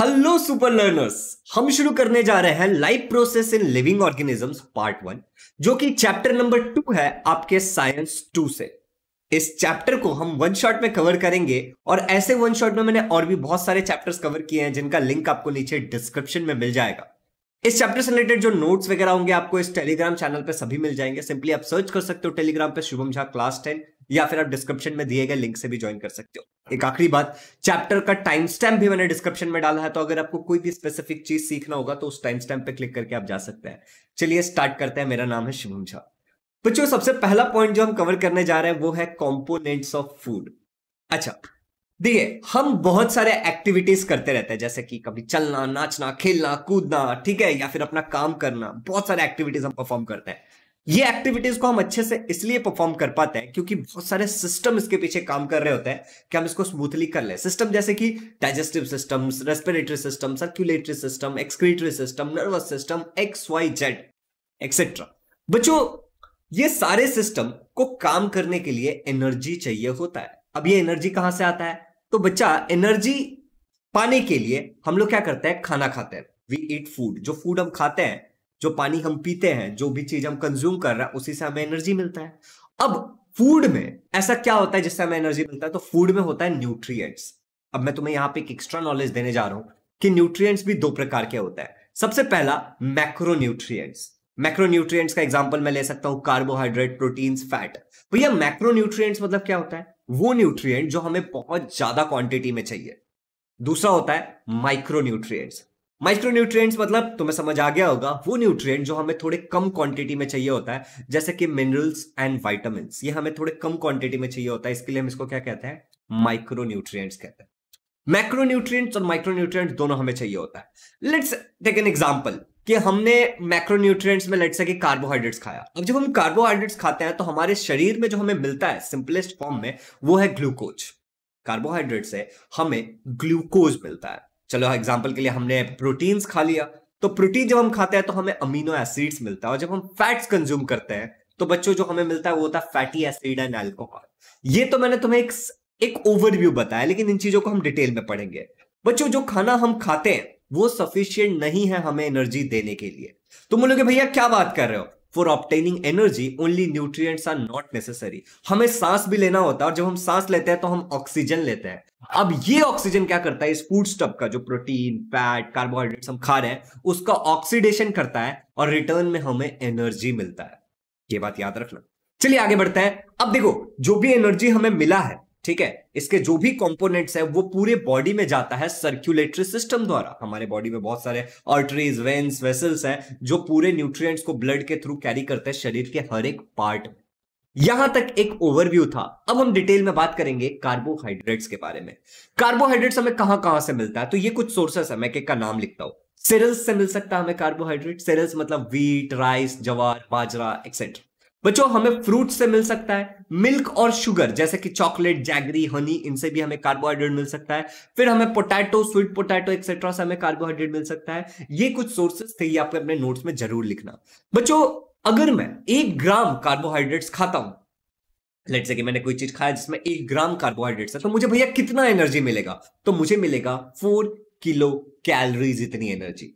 Hello super learners हम शुरू करने जा रहे हैं life process in living organisms part one जो कि चैप्टर नंबर टू है आपके साइंस टू से इस चैप्टर को हम वन शॉट में कवर करेंगे और ऐसे वन शॉट में मैंने और भी बहुत सारे चैप्टर्स कवर किए हैं जिनका लिंक आपको नीचे डिस्क्रिप्शन में मिल जाएगा इस चैप्टर से रिलेटेड जो नोट्स वगैरह होंगे आपको इस टेलीग्राम चैनल पर सभी मिल जाएंगे सिंपली आप सर्च कर सकते हो टेलीग्राम पर शुभम झा क्लास टेन या फिर आप डिस्क्रिप्शन में दिए गए लिंक से भी ज्वाइन कर सकते हो हाँ। एक आखिरी बात चैप्टर का टाइम स्टैम्प भी मैंने डिस्क्रिप्शन में डाला है तो अगर आपको कोई भी स्पेसिफिक चीज सीखना होगा तो उस टाइम स्टैम्प पे क्लिक करके आप जा सकते हैं चलिए स्टार्ट करते हैं मेरा नाम है शिवम झा बच्चों सबसे पहला पॉइंट जो हम कवर करने जा रहे हैं वो है कॉम्पोनेंट्स ऑफ फूड अच्छा देखिए हम बहुत सारे एक्टिविटीज करते रहते हैं जैसे कि कभी चलना नाचना खेलना कूदना ठीक है या फिर अपना काम करना बहुत सारे एक्टिविटीज हम परफॉर्म करते हैं ये एक्टिविटीज को हम अच्छे से इसलिए परफॉर्म कर पाते हैं क्योंकि बहुत सारे सिस्टम इसके पीछे काम कर रहे होते हैं कि हम इसको स्मूथली कर ले सिस्टम जैसे कि digestive system respiratory system circulatory system excretory system nervous system X Y Z etcetera बच्चों ये सारे सिस्टम को काम करने के लिए एनर्जी चाहिए होता है अब ये एनर्जी कहां से आता है तो बच्चा एनर्जी पाने के लिए हम लोग क्या करते हैं खाना खाते हैं वी ईट फूड जो फूड हम खाते हैं जो पानी हम पीते हैं जो भी चीज हम कंज्यूम कर रहे हैं उसी से हमें एनर्जी मिलता है अब फूड में ऐसा क्या होता है जिससे हमें एनर्जी मिलता है तो फूड में होता है न्यूट्रिएंट्स अब मैं तुम्हें यहाँ पे एक एक्स्ट्रा नॉलेज देने जा रहा हूं कि न्यूट्रिएंट्स भी दो प्रकार के होते हैं सबसे पहला मैक्रो मैक्रोन्यूट्रिएंट्स का एग्जांपल मैं ले सकता हूँ कार्बोहाइड्रेट प्रोटीन्स फैट भैया मैक्रोन्यूट्रिएंट्स मतलब क्या होता है वो न्यूट्रिएंट जो हमें बहुत ज्यादा क्वांटिटी में चाहिए दूसरा होता है माइक्रो न्यूट्रिय माइक्रो न्यूट्रिय मतलब तुम्हें समझ आ गया होगा वो न्यूट्रिएंट जो हमें थोड़े कम क्वांटिटी में चाहिए होता है जैसे कि मिनरल्स एंड वाइटामिन ये हमें थोड़े कम क्वांटिटी में चाहिए होता है इसके लिए हम इसको क्या कहते हैं माइक्रो न्यूट्रिय कहते हैं माइक्रो न्यूट्रिय और माइक्रो दोनों हमें चाहिए होता है लेट्स टेक एन एग्जाम्पल कि हमने मैक्रो में लेट्स कि कार्बोहाइड्रेट्स खाया अब जब हम कार्बोहाइड्रेट्स खाते हैं तो हमारे शरीर में जो हमें मिलता है सिंपलेस्ट फॉर्म में वो है ग्लूकोज कार्बोहाइड्रेट से हमें ग्लूकोज मिलता है चलो एग्जाम्पल के लिए हमने प्रोटीन्स खा लिया तो प्रोटीन जब हम खाते हैं तो हमें अमीनो एसिड्स मिलता है और जब हम फैट्स कंज्यूम करते हैं तो बच्चों जो हमें मिलता है वो होता है फैटी एसिड एंड एल्कोहल ये तो मैंने तुम्हें एक एक ओवरव्यू बताया लेकिन इन चीजों को हम डिटेल में पढ़ेंगे बच्चों जो खाना हम खाते हैं वो सफिशियंट नहीं है हमें एनर्जी देने के लिए तुम बोलोगे भैया क्या बात कर रहे हो for obtaining energy only nutrients are not necessary हमें सांस भी लेना होता है और जब हम सांस लेते हैं तो हम ऑक्सीजन लेते हैं अब ये ऑक्सीजन क्या करता है इस फूड स्टफ का जो प्रोटीन फैट कार्बोहाइड्रेट हम खा रहे हैं उसका ऑक्सीडेशन करता है और रिटर्न में हमें एनर्जी मिलता है ये बात याद रखना चलिए आगे बढ़ते हैं अब देखो जो भी एनर्जी हमें मिला है ठीक है इसके जो भी कंपोनेंट्स है वो पूरे बॉडी में जाता है सर्क्यूलेटरी सिस्टम द्वारा हमारे बॉडी में बहुत सारे अर्टरीज वेन्स वेसल्स हैं जो पूरे न्यूट्रिएंट्स को ब्लड के थ्रू कैरी करते हैं शरीर के हर एक पार्ट में यहां तक एक ओवरव्यू था अब हम डिटेल में बात करेंगे कार्बोहाइड्रेट्स के बारे में कार्बोहाइड्रेट्स हमें कहां कहां से मिलता है तो ये कुछ सोर्सेस है मैं एक का नाम लिखता हूं सेरल्स से मिल सकता है हमें कार्बोहाइड्रेट सेरल्स मतलब वीट राइस जवार बाजरा एक्सेट्रा बच्चों हमें फ्रूट से मिल सकता है मिल्क और शुगर जैसे कि चॉकलेट जैगरी हनी इनसे भी हमें कार्बोहाइड्रेट मिल सकता है फिर हमें पोटैटो स्वीट पोटैटो एक्सेट्रा से हमें कार्बोहाइड्रेट मिल सकता है ये कुछ सोर्सेस थे ये आपको अपने नोट्स में जरूर लिखना बच्चों अगर मैं एक ग्राम कार्बोहाइड्रेट्स खाता हूं लेट से कि मैंने कोई चीज खाया जिसमें एक ग्राम कार्बोहाइड्रेट्स है तो मुझे भैया कितना एनर्जी मिलेगा तो मुझे मिलेगा फोर किलो कैलोरीज इतनी एनर्जी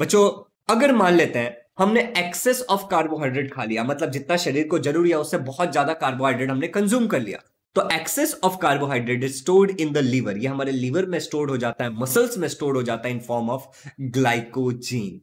बच्चों अगर मान लेते हैं हमने एक्सेस ऑफ कार्बोहाइड्रेट खा लिया मतलब जितना शरीर को जरूरी है उससे बहुत ज्यादा कार्बोहाइड्रेट हमने कंज्यूम कर लिया तो excess of carbohydrate is stored in the liver ये हमारे लीवर में स्टोर्ड हो जाता है मसल्स में स्टोर्ड हो जाता है इन फॉर्म ऑफ ग्लाइकोजीन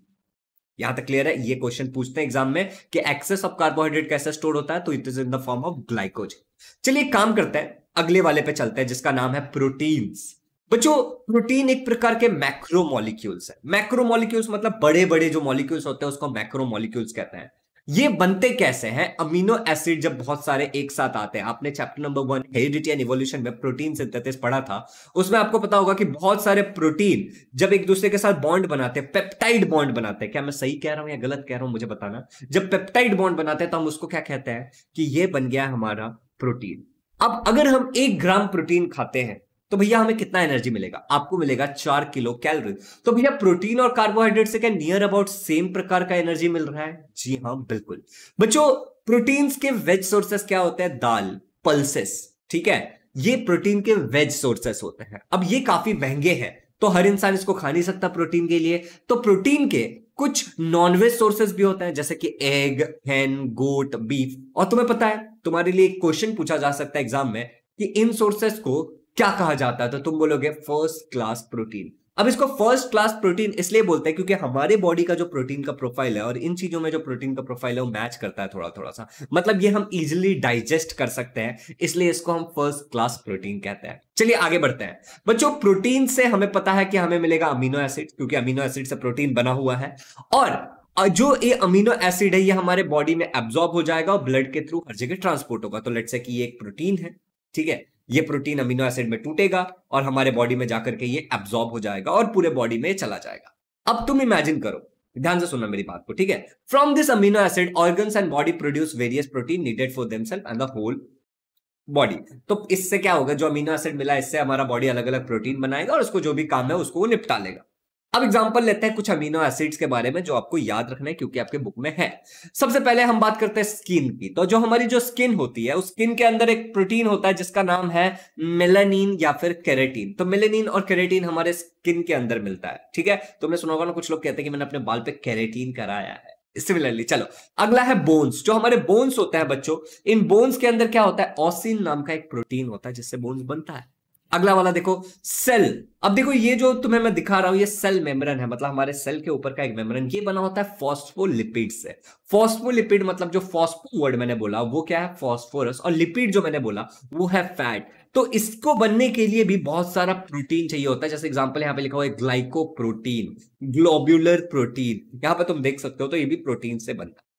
यहां तक क्लियर है ये क्वेश्चन पूछते हैं एग्जाम में कि एक्सेस ऑफ कार्बोहाइड्रेट कैसे स्टोर होता है तो it is in the form of glycogen चलिए काम करते हैं अगले वाले पे चलते हैं जिसका नाम है प्रोटीन्स बच्चों प्रोटीन एक प्रकार के मैक्रो मॉलिक्यूल्स है मैक्रो मॉलिक्यूल्स मतलब बड़े बड़े जो मॉलिक्यूल्स होते हैं उसको मैक्रो मॉलिक्यूल्स कहते हैं ये बनते कैसे हैं अमीनो एसिड जब बहुत सारे एक साथ आते हैं आपने chapter number one heredity and evolution में प्रोटीन सिंथेसिस पढ़ा था उसमें आपको पता होगा कि बहुत सारे प्रोटीन जब एक दूसरे के साथ बॉन्ड बनाते हैं पेप्टाइड बॉन्ड बनाते हैं क्या मैं सही कह रहा हूं या गलत कह रहा हूं मुझे बताना जब पेप्टाइड बॉन्ड बनाते हैं तो हम उसको क्या कहते हैं कि यह बन गया हमारा प्रोटीन अब अगर हम एक ग्राम प्रोटीन खाते हैं तो भैया हमें कितना एनर्जी मिलेगा आपको मिलेगा चार किलो कैलोरी तो भैया प्रोटीन और कार्बोहाइड्रेट से क्या नियर अबाउट सेम प्रकार का एनर्जी मिल रहा है जी हाँ बिल्कुल बच्चों प्रोटीन्स के वेज सोर्सेस क्या होते हैं दाल पल्सेस ठीक है ये प्रोटीन के वेज सोर्सेस होते हैं अब ये काफी महंगे हैं तो हर इंसान इसको खा नहीं सकता प्रोटीन के लिए तो प्रोटीन के कुछ नॉनवेज सोर्सेस भी होते हैं जैसे कि एग हैन गोट बीफ और तुम्हें पता है तुम्हारे लिए एक क्वेश्चन पूछा जा सकता है एग्जाम में कि इन सोर्सेस को क्या कहा जाता है तो तुम बोलोगे फर्स्ट क्लास प्रोटीन अब इसको फर्स्ट क्लास प्रोटीन इसलिए बोलते हैं क्योंकि हमारे बॉडी का जो प्रोटीन का प्रोफाइल है और इन चीजों में जो प्रोटीन का प्रोफाइल है वो मैच करता है थोड़ा थोड़ा सा मतलब ये हम इजिली डाइजेस्ट कर सकते हैं इसलिए इसको हम फर्स्ट क्लास प्रोटीन कहते हैं चलिए आगे बढ़ते हैं बच्चों प्रोटीन से हमें पता है कि हमें मिलेगा अमीनो एसिड क्योंकि अमीनो एसिड से प्रोटीन बना हुआ है और जो ये अमीनो एसिड है ये हमारे बॉडी में एब्जॉर्ब हो जाएगा और ब्लड के थ्रू हर जगह ट्रांसपोर्ट होगा तो लेट से कि ये एक प्रोटीन है ठीक है ये प्रोटीन अमीनो एसिड में टूटेगा और हमारे बॉडी में जाकर के ये एब्जॉर्ब हो जाएगा और पूरे बॉडी में चला जाएगा अब तुम इमेजिन करो ध्यान से सुनना मेरी बात को ठीक है from this amino acid organs and body produce various protein needed for self and the whole body तो इससे क्या होगा जो अमीनो एसिड मिला इससे हमारा बॉडी अलग अलग प्रोटीन बनाएगा और उसको जो भी काम है उसको वो निपटा लेगा अब एग्जांपल लेते हैं कुछ अमीनो एसिड्स के बारे में जो आपको याद रखना है क्योंकि आपके बुक में है सबसे पहले हम बात करते हैं स्किन की तो जो हमारी जो स्किन होती है उस स्किन के अंदर एक प्रोटीन होता है जिसका नाम है मेलानिन या फिर कैरेटीन तो मेलानिन और कैरेटीन हमारे स्किन के अंदर मिलता है ठीक है तो मैं सुनोगा ना कुछ लोग कहते हैं कि मैंने अपने बाल पे कैरेटीन कराया है सिमिलरली चलो अगला है बोन्स जो हमारे बोन्स होता है बच्चों इन बोन्स के अंदर क्या होता है ऑसिन नाम का एक प्रोटीन होता है जिससे बोन्स बनता है अगला वाला देखो सेल अब देखो ये जो तुम्हें मैं दिखा रहा हूं ये सेल मेम्ब्रेन है मतलब हमारे सेल के ऊपर का एक मेम्ब्रेन ये बना होता है फॉस्फोलिपिड से फॉस्फोलिपिड मतलब जो फॉस्फो वर्ड मैंने बोला वो क्या है फॉस्फोरस और लिपिड जो मैंने बोला वो है फैट तो इसको बनने के लिए भी बहुत सारा प्रोटीन चाहिए होता है जैसे एग्जाम्पल यहाँ पे लिखा हुआ है ग्लाइको प्रोटीन ग्लोब्यूलर प्रोटीन यहाँ पे तुम देख सकते हो तो ये भी प्रोटीन से बनता है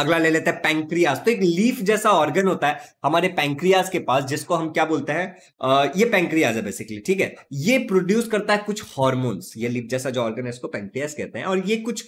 अगला ले लेते हैं पैंक्रियास तो एक लीफ जैसा ऑर्गन होता है हमारे पैंक्रियास के पास जिसको हम क्या बोलते हैं ये पैंक्रियास है बेसिकली ठीक है ये प्रोड्यूस करता है कुछ हॉर्मोन्स ये लीफ जैसा जो ऑर्गन है इसको पैंक्रियास कहते हैं और ये कुछ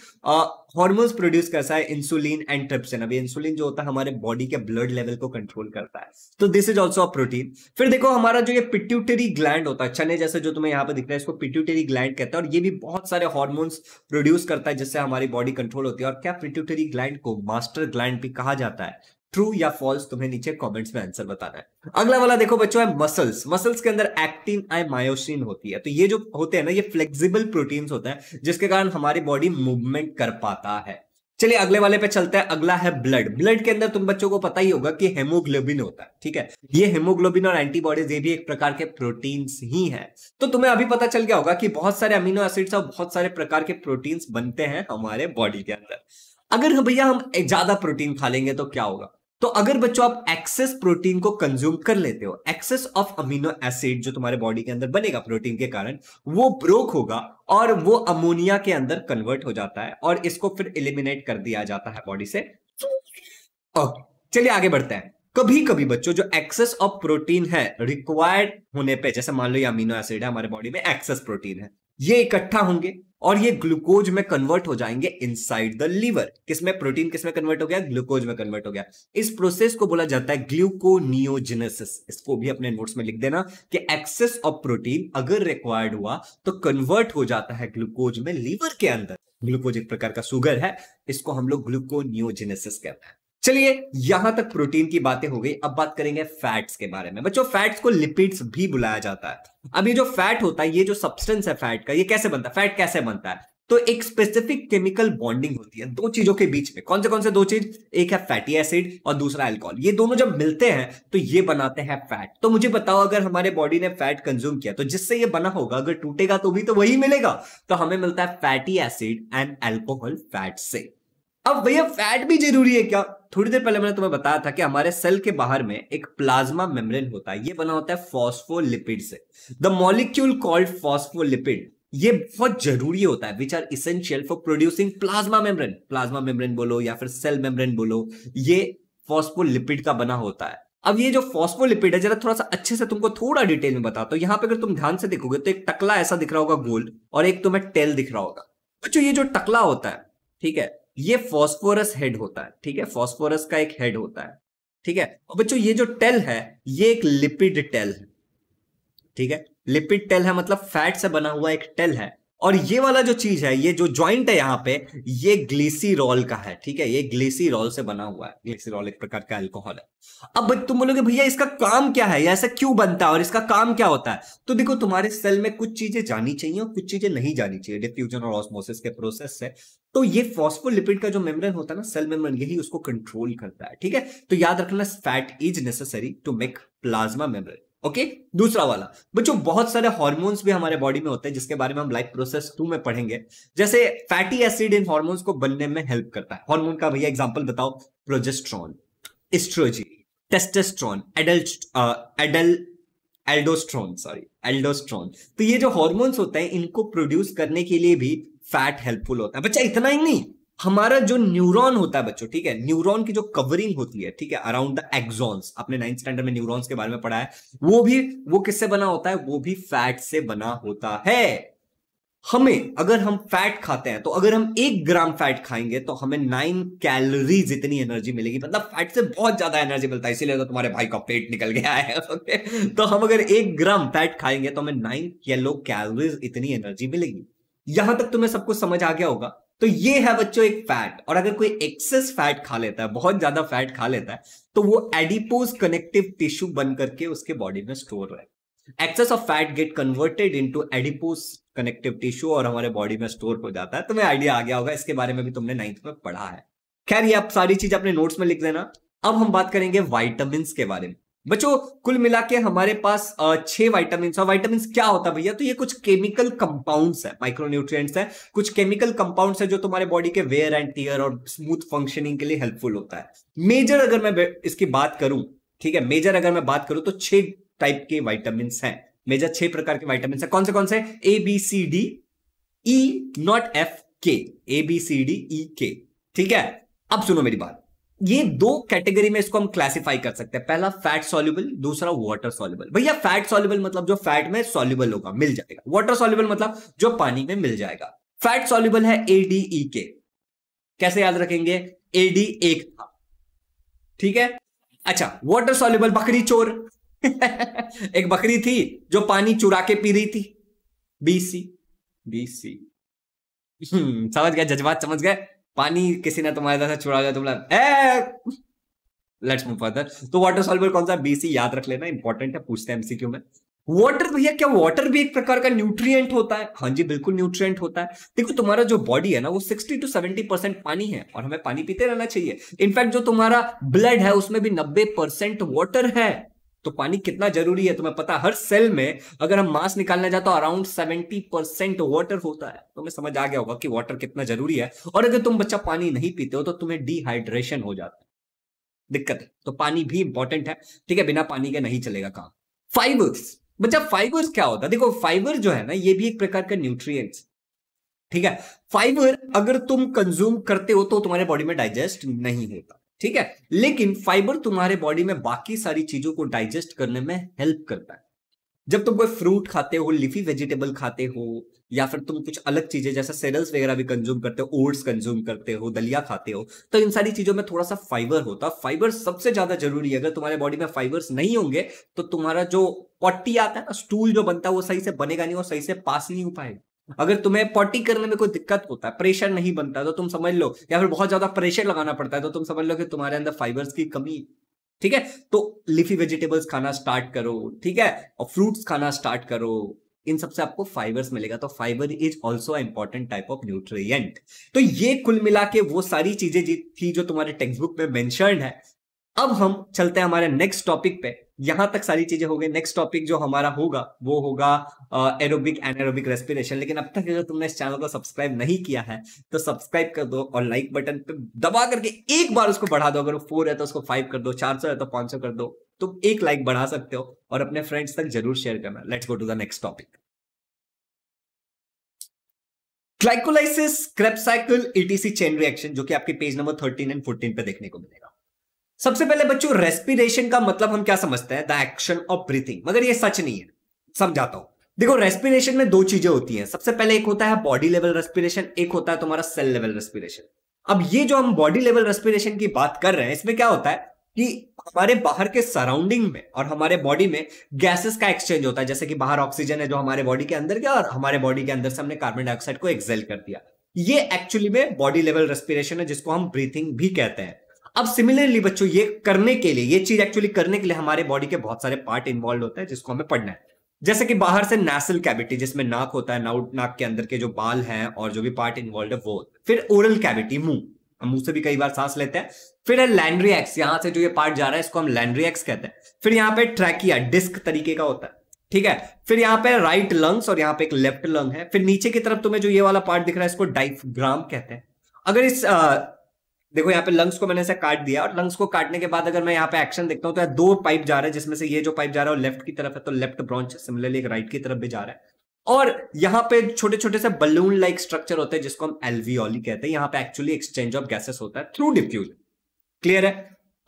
हॉर्मोन्स प्रोड्यूस करता है इंसुलिन एंड ट्रिप्सिन अभी इंसुलिन जो होता है हमारे बॉडी के ब्लड लेवल को कंट्रोल करता है तो this is also a protein फिर देखो हमारा जो ये पिट्यूटरी ग्लैंड होता है चने जैसे जो तुम्हें यहाँ पर दिख रहा है इसको पिट्यूटरी ग्लैंड कहते हैं और ये भी बहुत सारे हॉर्मोन्स प्रोड्यूस करता है जिससे हमारी बॉडी कंट्रोल होती है और क्या पिट्यूटरी ग्लैंड को मास्टर मास्टर ग्लैंड भी कहा जाता है ट्रू या फॉल्स तुम्हें नीचे कमेंट्स में आंसर बताना है अगला वाला देखो बच्चों है मसल्स मसल्स के अंदर एक्टिन आई मायोसिन होती है तो ये जो होते हैं ना ये फ्लेक्सिबल प्रोटीन्स होते हैं जिसके कारण हमारी बॉडी मूवमेंट कर पाता है चलिए अगले वाले पे चलते हैं अगला है ब्लड ब्लड के अंदर तुम बच्चों को पता ही होगा कि हेमोग्लोबिन होता है ठीक है ये हेमोग्लोबिन और एंटीबॉडीज ये भी एक प्रकार के प्रोटीन्स ही हैं तो तुम्हें अभी पता चल गया होगा कि बहुत सारे अमीनो एसिड्स और बहुत सारे प्रकार के प्रोटीन्स बनते हैं हमारे बॉडी के अंदर अगर हम भैया हम ज्यादा प्रोटीन खा लेंगे तो क्या होगा तो अगर बच्चों आप एक्सेस प्रोटीन को कंज्यूम कर लेते हो एक्सेस ऑफ अमीनो एसिड जो तुम्हारे बॉडी के अंदर बनेगा प्रोटीन के कारण वो ब्रोक होगा और वो अमोनिया के अंदर कन्वर्ट हो जाता है और इसको फिर इलिमिनेट कर दिया जाता है बॉडी से चलिए आगे बढ़ते हैं कभी कभी बच्चों जो एक्सेस ऑफ प्रोटीन है रिक्वायर्ड होने पे जैसे मान लो ये अमीनो एसिड है हमारे बॉडी में एक्सेस प्रोटीन है ये इकट्ठा होंगे और ये ग्लूकोज में कन्वर्ट हो जाएंगे इनसाइड द लीवर किसमें प्रोटीन किसमें कन्वर्ट हो गया ग्लूकोज में कन्वर्ट हो गया इस प्रोसेस को बोला जाता है ग्लूकोनियोजेनेसिस इसको भी अपने नोट्स में लिख देना कि एक्सेस ऑफ प्रोटीन अगर रिक्वायर्ड हुआ तो कन्वर्ट हो जाता है ग्लूकोज में लीवर के अंदर ग्लूकोज एक प्रकार का सुगर है इसको हम लोग ग्लूकोनियोजेनेसिस कहते हैं चलिए यहां तक प्रोटीन की बातें हो गई अब बात करेंगे फैट्स के बारे में बच्चों फैट्स को लिपिड्स भी बुलाया जाता है अब ये जो फैट होता है ये जो सब्सटेंस है फैट का ये कैसे बनता है फैट कैसे बनता है तो एक स्पेसिफिक केमिकल बॉन्डिंग होती है दो चीजों के बीच में कौन से कौन से दो चीज एक है फैटी एसिड और दूसरा अल्कोहल ये दोनों जब मिलते हैं तो ये बनाते हैं फैट तो मुझे बताओ अगर हमारे बॉडी ने फैट कंज्यूम किया तो जिससे ये बना होगा अगर टूटेगा तो भी तो वही मिलेगा तो हमें मिलता है fatty acid and alcohol fat से अब भैया फैट भी जरूरी है क्या थोड़ी देर पहले मैंने तुम्हें बताया था कि हमारे सेल के बाहर में एक प्लाज्मा मेम्ब्रेन होता है ये बना होता है फॉस्फोलिपिड से द मॉलिक्यूल कॉल्ड फॉस्फोलिपिड ये बहुत जरूरी होता है which are essential for producing plasma membrane plasma membrane बोलो या फिर सेल मेम्ब्रेन बोलो ये फॉस्फोलिपिड का बना होता है अब ये जो फॉस्फोलिपिड है जरा थोड़ा सा अच्छे से तुमको थोड़ा डिटेल में बताता हूँ यहाँ पे अगर तुम ध्यान से देखोगे तो एक टकला ऐसा दिख रहा होगा गोल्ड और एक तुम्हें टेल दिख रहा होगा बच्चों ये जो टकला होता है ठीक है ये फॉस्फोरस हेड होता है ठीक है फॉस्फोरस का एक हेड होता है ठीक है और बच्चों ये जो टेल है ये एक लिपिड टेल है ठीक है लिपिड टेल है मतलब फैट से बना हुआ एक टेल है और ये वाला जो चीज है ये जो ज्वाइंट है यहाँ पे ये ग्लीसी का है ठीक है ये ग्लीसी से बना हुआ है ग्लीसी एक प्रकार का अल्कोहल है अब तुम बोलोगे भैया इसका काम क्या है ऐसा क्यों बनता है और इसका काम क्या होता है तो देखो तुम्हारे सेल में कुछ चीजें जानी चाहिए और कुछ चीजें नहीं जानी चाहिए डिफ्यूजन और ऑस्मोसिस के प्रोसेस से तो ये फॉस्फोलिपिड का जो मेम्ब्रेन होता है ना सेल मेम्ब्रेन यही उसको कंट्रोल करता है ठीक है तो याद रखना fat is necessary to make plasma membrane okay दूसरा वाला बच्चों बहुत सारे हार्मोन्स भी हमारे बॉडी में होते हैं जिसके बारे में हम लाइफ प्रोसेस टू में पढ़ेंगे जैसे फैटी एसिड इन हार्मोन्स को बनने में हेल्प करता है हार्मोन का भैया एग्जांपल बताओ progesterone estrogen testosterone adult adult aldosterone sorry aldosterone तो ये जो हॉर्मोन्स होते हैं इनको प्रोड्यूस करने के लिए भी फैट हेल्पफुल होता है बच्चा इतना ही नहीं हमारा जो न्यूरॉन होता है बच्चों ठीक है न्यूरॉन की जो कवरिंग होती है ठीक है अराउंड द एक्सॉन्स आपने नाइन्थ स्टैंडर्ड में न्यूरॉन्स के बारे में पढ़ा है वो भी वो किससे बना होता है वो भी फैट से बना होता है हमें अगर हम फैट खाते हैं तो अगर हम एक ग्राम फैट खाएंगे तो हमें नाइन कैलोरीज इतनी एनर्जी मिलेगी मतलब फैट से बहुत ज्यादा एनर्जी मिलता है इसीलिए तो तुम्हारे भाई का पेट निकल गया है ओके तो हम अगर एक ग्राम फैट खाएंगे तो हमें नाइन येलो कैलोरीज इतनी एनर्जी मिलेगी यहां तक तुम्हें सब कुछ समझ आ गया होगा तो ये है बच्चों एक फैट और अगर कोई एक्सेस फैट खा लेता है बहुत ज्यादा फैट खा लेता है तो वो एडिपोज कनेक्टिव टिश्यू बन करके उसके बॉडी में स्टोर रहे excess of fat get converted into adipose connective tissue और हमारे बॉडी में स्टोर हो जाता है तुम्हें आइडिया आ गया होगा इसके बारे में भी तुमने नाइन्थ में पढ़ा है खैर ये आप सारी चीज अपने नोट्स में लिख देना अब हम बात करेंगे वाइटामिन के बारे में बच्चों कुल मिला के हमारे पास छह वाइटामिन और वाइटामिन क्या होता है भैया तो ये कुछ केमिकल कंपाउंड्स है माइक्रोन्यूट्रिएंट्स है कुछ केमिकल कंपाउंड्स है जो तुम्हारे बॉडी के वेयर एंड टीयर और स्मूथ फंक्शनिंग के लिए हेल्पफुल होता है मेजर अगर मैं इसकी बात करूं ठीक है मेजर अगर मैं बात करूं तो छह टाइप के वाइटामिन हैं मेजर छह प्रकार के वाइटामिन कौन से कौन से A B C D E not F K A B C D ई के ठीक है अब सुनो मेरी बात ये दो कैटेगरी में इसको हम क्लासिफाई कर सकते हैं पहला फैट सॉल्यूबल दूसरा वाटर सॉल्यूबल भैया फैट सॉल्यूबल मतलब जो फैट में सॉल्यूबल होगा मिल जाएगा वाटर सॉल्यूबल मतलब जो पानी में मिल जाएगा फैट सॉल्यूबल है ए डी ई के कैसे याद रखेंगे ए डी एक ठीक है अच्छा वाटर सॉल्यूबल बकरी चोर एक बकरी थी जो पानी चुरा के पी रही थी बीसी बीसी हम्म, समझ गए जज्बात समझ गए पानी किसी ने तुम्हारे साथ चुरा लिया ए लेट्स मूव फर्दर तो वाटर सॉल्वर कौन सा बीसी याद रख लेना इंपॉर्टेंट है पूछते हैं एमसीक्यू में वाटर भैया क्या वाटर भी एक प्रकार का न्यूट्रिएंट होता है हाँ जी बिल्कुल न्यूट्रिएंट होता है देखो तुम्हारा जो बॉडी है ना वो 60 टू 70 परसेंट पानी है और हमें पानी पीते रहना चाहिए इनफैक्ट जो तुम्हारा ब्लड है उसमें भी 90 परसेंट वाटर है तो पानी कितना जरूरी है तुम्हें पता हर सेल में अगर हम मास निकालना जाते तो अराउंड सेवेंटी परसेंट वाटर होता है तुम्हें तो समझ आ गया होगा कि वाटर कितना जरूरी है और अगर तुम बच्चा पानी नहीं पीते हो तो तुम्हें डिहाइड्रेशन हो जाता है दिक्कत है तो पानी भी इंपॉर्टेंट है ठीक है बिना पानी के नहीं चलेगा काम फाइबर्स बच्चा फाइबर्स क्या होता है देखो फाइबर जो है ना ये भी एक प्रकार का न्यूट्रिएंट्स ठीक है फाइबर अगर तुम कंज्यूम करते हो तो तुम्हारे बॉडी में डाइजेस्ट नहीं होता ठीक है लेकिन फाइबर तुम्हारे बॉडी में बाकी सारी चीजों को डाइजेस्ट करने में हेल्प करता है जब तुम कोई फ्रूट खाते हो लिफी वेजिटेबल खाते हो या फिर तुम कुछ अलग चीजें जैसे सेरल्स वगैरह भी कंज्यूम करते हो ओट्स कंज्यूम करते हो दलिया खाते हो तो इन सारी चीजों में थोड़ा सा फाइबर होता है फाइबर सबसे ज्यादा जरूरी है अगर तुम्हारे बॉडी में फाइबर्स नहीं होंगे तो तुम्हारा जो पट्टी आता है ना स्टूल जो बनता है वो सही से बनेगा नहीं और सही से पास नहीं हो पाएगा अगर तुम्हें पॉटी करने में कोई दिक्कत होता है प्रेशर नहीं बनता तो तुम समझ लो या फिर बहुत ज्यादा प्रेशर लगाना पड़ता है तो तुम समझ लो कि तुम्हारे अंदर फाइबर्स की कमी ठीक है तो लिफी वेजिटेबल्स खाना स्टार्ट करो ठीक है और फ्रूट्स खाना स्टार्ट करो इन सबसे आपको फाइबर्स मिलेगा तो fibre is also important type of nutrient तो ये कुल मिला के वो सारी चीजें थी जो तुम्हारे टेक्स्ट बुक में मेंशन है अब हम चलते हैं हमारे नेक्स्ट टॉपिक पे यहां तक सारी चीजें हो गई नेक्स्ट टॉपिक जो हमारा होगा वो होगा एरोबिक एनारोबिक रेस्पिरेशन लेकिन अब तक अगर तुमने इस चैनल को सब्सक्राइब नहीं किया है तो सब्सक्राइब कर दो और लाइक बटन पे दबा करके एक बार उसको बढ़ा दो अगर वो फोर है तो उसको फाइव कर दो चार सौ है तो पांच सौ कर दो तुम एक लाइक बढ़ा सकते हो और अपने फ्रेंड्स तक जरूर शेयर करना let's go to the next topic glycolysis Krebs cycle ATC chain reaction जो कि आपके page number thirteen and fourteen पे देखने को मिलेगा सबसे पहले बच्चों रेस्पिरेशन का मतलब हम क्या समझते हैं द एक्शन ऑफ ब्रीथिंग मगर ये सच नहीं है समझाता हूं देखो रेस्पिरेशन में दो चीजें होती हैं सबसे पहले एक होता है बॉडी लेवल रेस्पिरेशन एक होता है तुम्हारा सेल लेवल रेस्पिरेशन अब ये जो हम बॉडी लेवल रेस्पिरेशन की बात कर रहे हैं इसमें क्या होता है कि हमारे बाहर के सराउंडिंग में और हमारे बॉडी में गैसेस का एक्सचेंज होता है जैसे कि बाहर ऑक्सीजन है जो हमारे बॉडी के अंदर गया और हमारे बॉडी के अंदर से हमने कार्बन डाइऑक्साइड को एक्सेल कर दिया ये एक्चुअली में बॉडी लेवल रेस्पिरेशन है जिसको हम ब्रीथिंग भी कहते हैं अब सिमिलरली बच्चों ये करने के लिए ये चीज एक्चुअली करने के लिए हमारे बॉडी के बहुत सारे पार्ट इन्वॉल्व होते हैं जिसको हमें पढ़ना है जैसे कि बाहर से नेसल कैविटी जिसमें नाक होता है नाउ नाक के अंदर के जो बाल हैं और जो भी पार्ट इन्वॉल्व है वो फिर ओरल कैविटी मुंह मुंह से भी कई बार सांस लेते हैं फिर है लैंड्रियक्स यहाँ से जो ये पार्ट जा रहा है इसको हम लैंड्रियक्स कहते हैं फिर यहाँ पे ट्रैकिया डिस्क तरीके का होता है ठीक है फिर यहाँ पे राइट लंग्स और यहाँ पे एक लेफ्ट लंग है फिर नीचे की तरफ तुम्हें जो ये वाला पार्ट दिख रहा है इसको डाइफ्राम कहते हैं अगर इस आ, देखो यहाँ पे लंग्स को मैंने ऐसे काट दिया और लंग्स को काटने के बाद अगर मैं यहाँ पे एक्शन देखता हूँ तो यहाँ दो पाइप जा रहा है जिसमें से ये जो पाइप जा रहा है लेफ्ट की तरफ है तो लेफ्ट ब्रांच सिमिलरली एक राइट की तरफ भी जा रहा है और यहाँ पे छोटे छोटे से बलून लाइक स्ट्रक्चर होते हैं जिसको हम एलवीओली कहते हैं यहाँ पे एक्चुअली एक्सचेंज ऑफ गैसेस होता है थ्रू डिफ्यूजन क्लियर है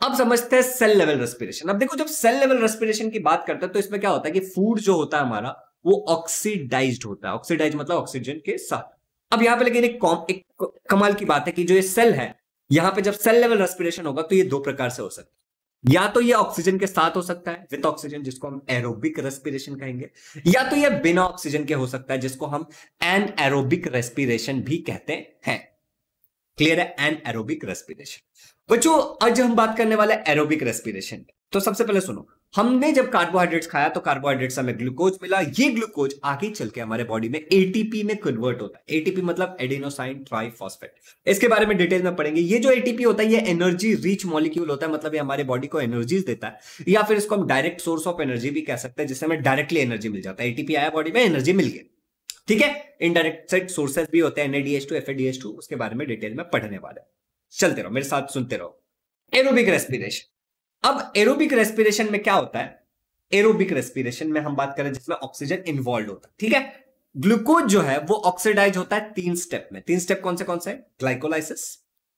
अब समझते हैं सेल लेवल रेस्पिरेशन अब देखो जब सेल लेवल रेस्पिरेशन की बात करते हैं तो इसमें क्या होता है कि फूड जो होता है हमारा वो ऑक्सीडाइज होता है ऑक्सीडाइज मतलब ऑक्सीजन के साथ अब यहाँ पे लेकिन एक कमाल की बात है कि जो ये सेल है यहां पे जब सेल लेवल रेस्पिरेशन होगा तो ये दो प्रकार से हो सकता है या तो ये ऑक्सीजन के साथ हो सकता है विद ऑक्सीजन जिसको हम एरोबिक रेस्पिरेशन कहेंगे या तो ये बिना ऑक्सीजन के हो सकता है जिसको हम एन एरोबिक रेस्पिरेशन भी कहते हैं क्लियर है एन एरोबिक रेस्पिरेशन बच्चों आज हम बात करने वाले एरोबिक रेस्पिरेशन तो सबसे पहले सुनो हमने जब कार्बोहाइड्रेट्स खाया तो कार्बोहाइड्रेट्स हमें ग्लूकोज मिला ये ग्लूकोज आगे चल के हमारे बॉडी में एटीपी में कन्वर्ट होता है एटीपी मतलब एडिनोसाइन ट्राइफॉस्फेट इसके बारे में डिटेल में पढ़ेंगे ये जो एटीपी होता है ये एनर्जी रिच मॉलिक्यूल होता है मतलब ये हमारे बॉडी को एनर्जी देता है या फिर इसको हम डायरेक्ट सोर्स ऑफ एनर्जी भी कह सकते हैं जिससे हमें डायरेक्टली एनर्जी मिल जाता है एटीपी आया बॉडी में एनर्जी मिल गई ठीक है इनडायरेक्ट साइड सोर्सेस भी होते हैं एनएडीएच टू टू उसके बारे में डिटेल में पढ़ने वाले चलते रहो मेरे साथ सुनते रहो एरोबिक रेस्पिरेशन अब एरोबिक रेस्पिरेशन में क्या होता है एरोबिक रेस्पिरेशन में हम बात करें जिसमें ऑक्सीजन इन्वॉल्व होता है ठीक है ग्लूकोज जो है वो ऑक्सीडाइज होता है तीन स्टेप में तीन स्टेप कौन से कौन से ग्लाइकोलाइसिस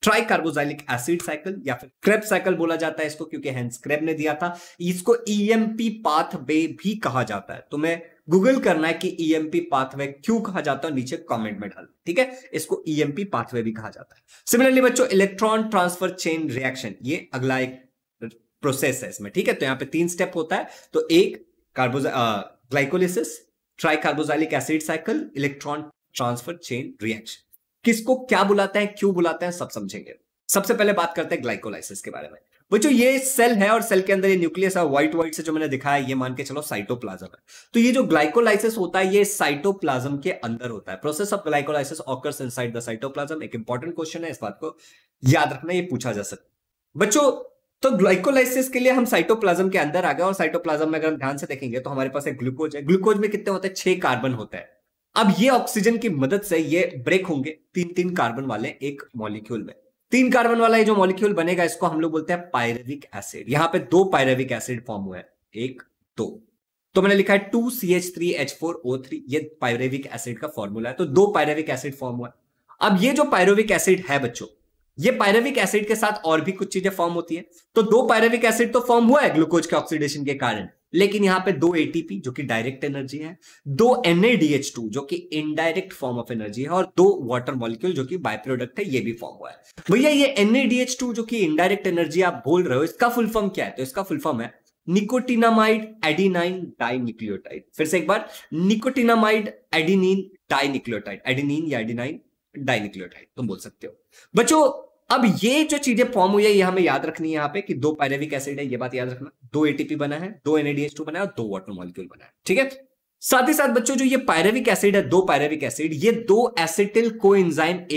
ट्राइकार्बोजाइलिक एसिड साइकिल या फिर क्रेब साइकिल बोला जाता है इसको क्योंकि हैंस क्रेब ने दिया था इसको ईएमपी e पाथवे भी कहा जाता है तुम्हें तो गूगल करना है कि ईएमपी e पाथवे क्यों कहा जाता है नीचे कमेंट में डाल ठीक है इसको ईएमपी e पाथवे भी कहा जाता है सिमिलरली बच्चों इलेक्ट्रॉन ट्रांसफर चेन रिएक्शन ये अगला एक प्रोसेस है इसमें ठीक है तो यहाँ पे तीन स्टेप होता है तो एक कार्बोज glycolysis tricarboxylic acid cycle electron transfer chain reaction किसको क्या बुलाते हैं क्यों बुलाते हैं सब समझेंगे सबसे पहले बात करते हैं ग्लाइकोलाइसिस के बारे में बच्चों ये सेल है और सेल के अंदर ये न्यूक्लियस है व्हाइट व्हाइट से जो मैंने दिखाया ये मान के चलो साइटोप्लाज्म है तो ये जो ग्लाइकोलाइसिस होता है ये साइटोप्लाज्म के अंदर होता है process of glycolysis occurs inside the cytoplasm एक इंपॉर्टेंट क्वेश्चन है इस बात को याद रखना ये पूछा जा सकता है बच्चों तो ग्लाइकोलाइसिस के लिए हम साइटोप्लाज्म के अंदर आ गए और साइटोप्लाज्म में अगर हम ध्यान से देखेंगे तो हमारे पास एक ग्लूकोज है ग्लूकोज में कितने होते हैं छह कार्बन होता है अब ये ऑक्सीजन की मदद से ये ब्रेक होंगे तीन तीन कार्बन वाले एक मॉलिक्यूल में तीन कार्बन वाला ये जो मॉलिक्यूल बनेगा इसको हम लोग बोलते हैं पायरेविक एसिड यहाँ पे दो पायरेविक एसिड फॉर्म हुआ है एक दो तो मैंने लिखा है two C H three H four O three ये पायरेविक एसिड का फॉर्मूला है तो दो पायरेविक एसिड फॉर्म हुआ है अब ये जो पायरोविक एसिड है बच्चों ये पायरविक एसिड के साथ और भी कुछ चीजें फॉर्म होती है तो दो पायरविक एसिड तो फॉर्म हुआ है ग्लूकोज के ऑक्सीडेशन के कारण लेकिन यहां पे दो एटीपी जो कि डायरेक्ट एनर्जी है दो एनएडीएच टू जो कि इनडायरेक्ट फॉर्म ऑफ एनर्जी है और दो वाटर मॉलिक्यूल जो कि बाय प्रोडक्ट है ये भी फॉर्म हुआ है भैया ये एनएडीएच टू जो कि इनडायरेक्ट एनर्जी आप बोल रहे हो इसका फुल फॉर्म क्या है तो इसका फुल फॉर्म है निकोटिनामाइड एडीनाइन डाइनिक्लियोटाइड फिर से एक बार निकोटिनामाइड एडिनिन डाइनिक्लियोटाइड एडीनिन या एडिनाइन डाइनिक्लियोटाइड तुम बोल सकते हो बच्चों अब ये जो चीजें फॉर्म हुई है ये हमें याद रखनी है यहाँ पे कि दो पायरेविक एसिड है ये बात याद रखना दो एटीपी बना है दो एनएडीएच बना है दो वाटर मॉलिक्यूल बना है ठीक है साथ ही साथ बच्चों जो ये पायरेविक एसिड है दो पायरेविक एसिड ये दो एसिटिल को ए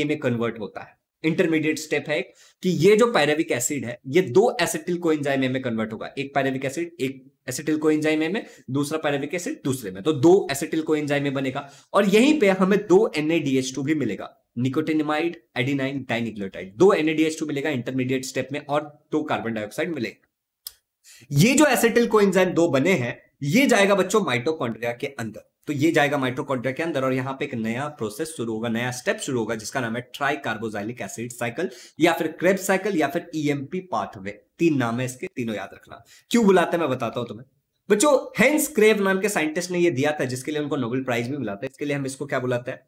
में कन्वर्ट होता है इंटरमीडिएट स्टेप है कि ये जो पायरेविक एसिड है ये दो एसिटिल को ए में कन्वर्ट होगा एक पायरेविक एसिड एक एसिटिल को ए में दूसरा पायरेविक एसिड दूसरे में तो दो एसिटिल को ए बनेगा और यहीं पे हमें दो एनएडीएच भी मिलेगा निकोटिनमाइड एडिनाइन डाइनिक्लोटाइड दो एनएडीएच टू मिलेगा इंटरमीडिएट स्टेप में और दो कार्बन डाइऑक्साइड मिलेगा ये जो एसेटिल कोएंजाइम दो बने हैं ये जाएगा बच्चों माइटोकॉन्ड्रिया के अंदर तो ये जाएगा माइटोकॉन्ड्रिया के अंदर और यहां पे एक नया प्रोसेस शुरू होगा नया स्टेप शुरू होगा जिसका नाम है ट्राई कार्बोजाइलिक एसिड साइकिल या फिर क्रेब साइकिल या फिर ईएमपी e पाथवे तीन नाम है इसके तीनों याद रखना क्यों बुलाते हैं मैं बताता हूं तुम्हें बच्चों हेंस क्रेव नाम के साइंटिस्ट ने ये दिया था जिसके लिए उनको नोबेल प्राइज भी मिला था इसके लिए हम इसको क्या बुलाते हैं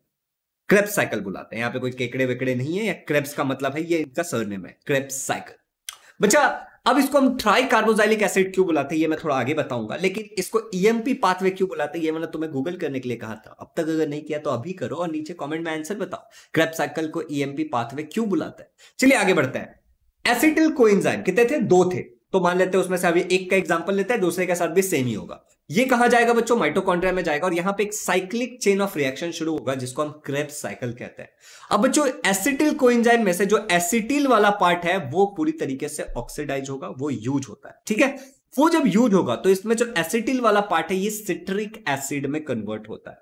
क्रेप्स साइकिल बुलाते हैं यहाँ पे कोई केकड़े वेकड़े नहीं है या क्रेब्स का मतलब है ये इनका सरनेम है क्रेप्स साइकिल बच्चा अब इसको हम ट्राई कार्बोजाइलिक एसिड क्यों बुलाते हैं ये मैं थोड़ा आगे बताऊंगा लेकिन इसको ईएमपी e पाथवे क्यों बुलाते हैं ये मैंने तुम्हें गूगल करने के लिए कहा था अब तक अगर नहीं किया तो अभी करो और नीचे कमेंट में आंसर बताओ क्रेप साइकिल को ईएमपी e पाथवे क्यों बुलाते हैं चलिए आगे बढ़ते हैं एसिटिल कोइंजाइम कितने थे दो थे तो मान लेते हैं उसमें से अभी एक का एग्जाम्पल लेते हैं दूसरे के साथ भी सेम ही होगा ये कहा जाएगा बच्चों माइटोकॉन्ड्रिया में जाएगा और यहां पे एक साइक्लिक चेन ऑफ रिएक्शन शुरू होगा जिसको हम क्रेप साइकिल कहते हैं अब बच्चों एसिटिल कोइंजाइम में से जो एसिटिल वाला पार्ट है वो पूरी तरीके से ऑक्सीडाइज होगा वो यूज होता है ठीक है वो जब यूज होगा तो इसमें जो एसिटिल वाला पार्ट है ये सिट्रिक एसिड में कन्वर्ट होता है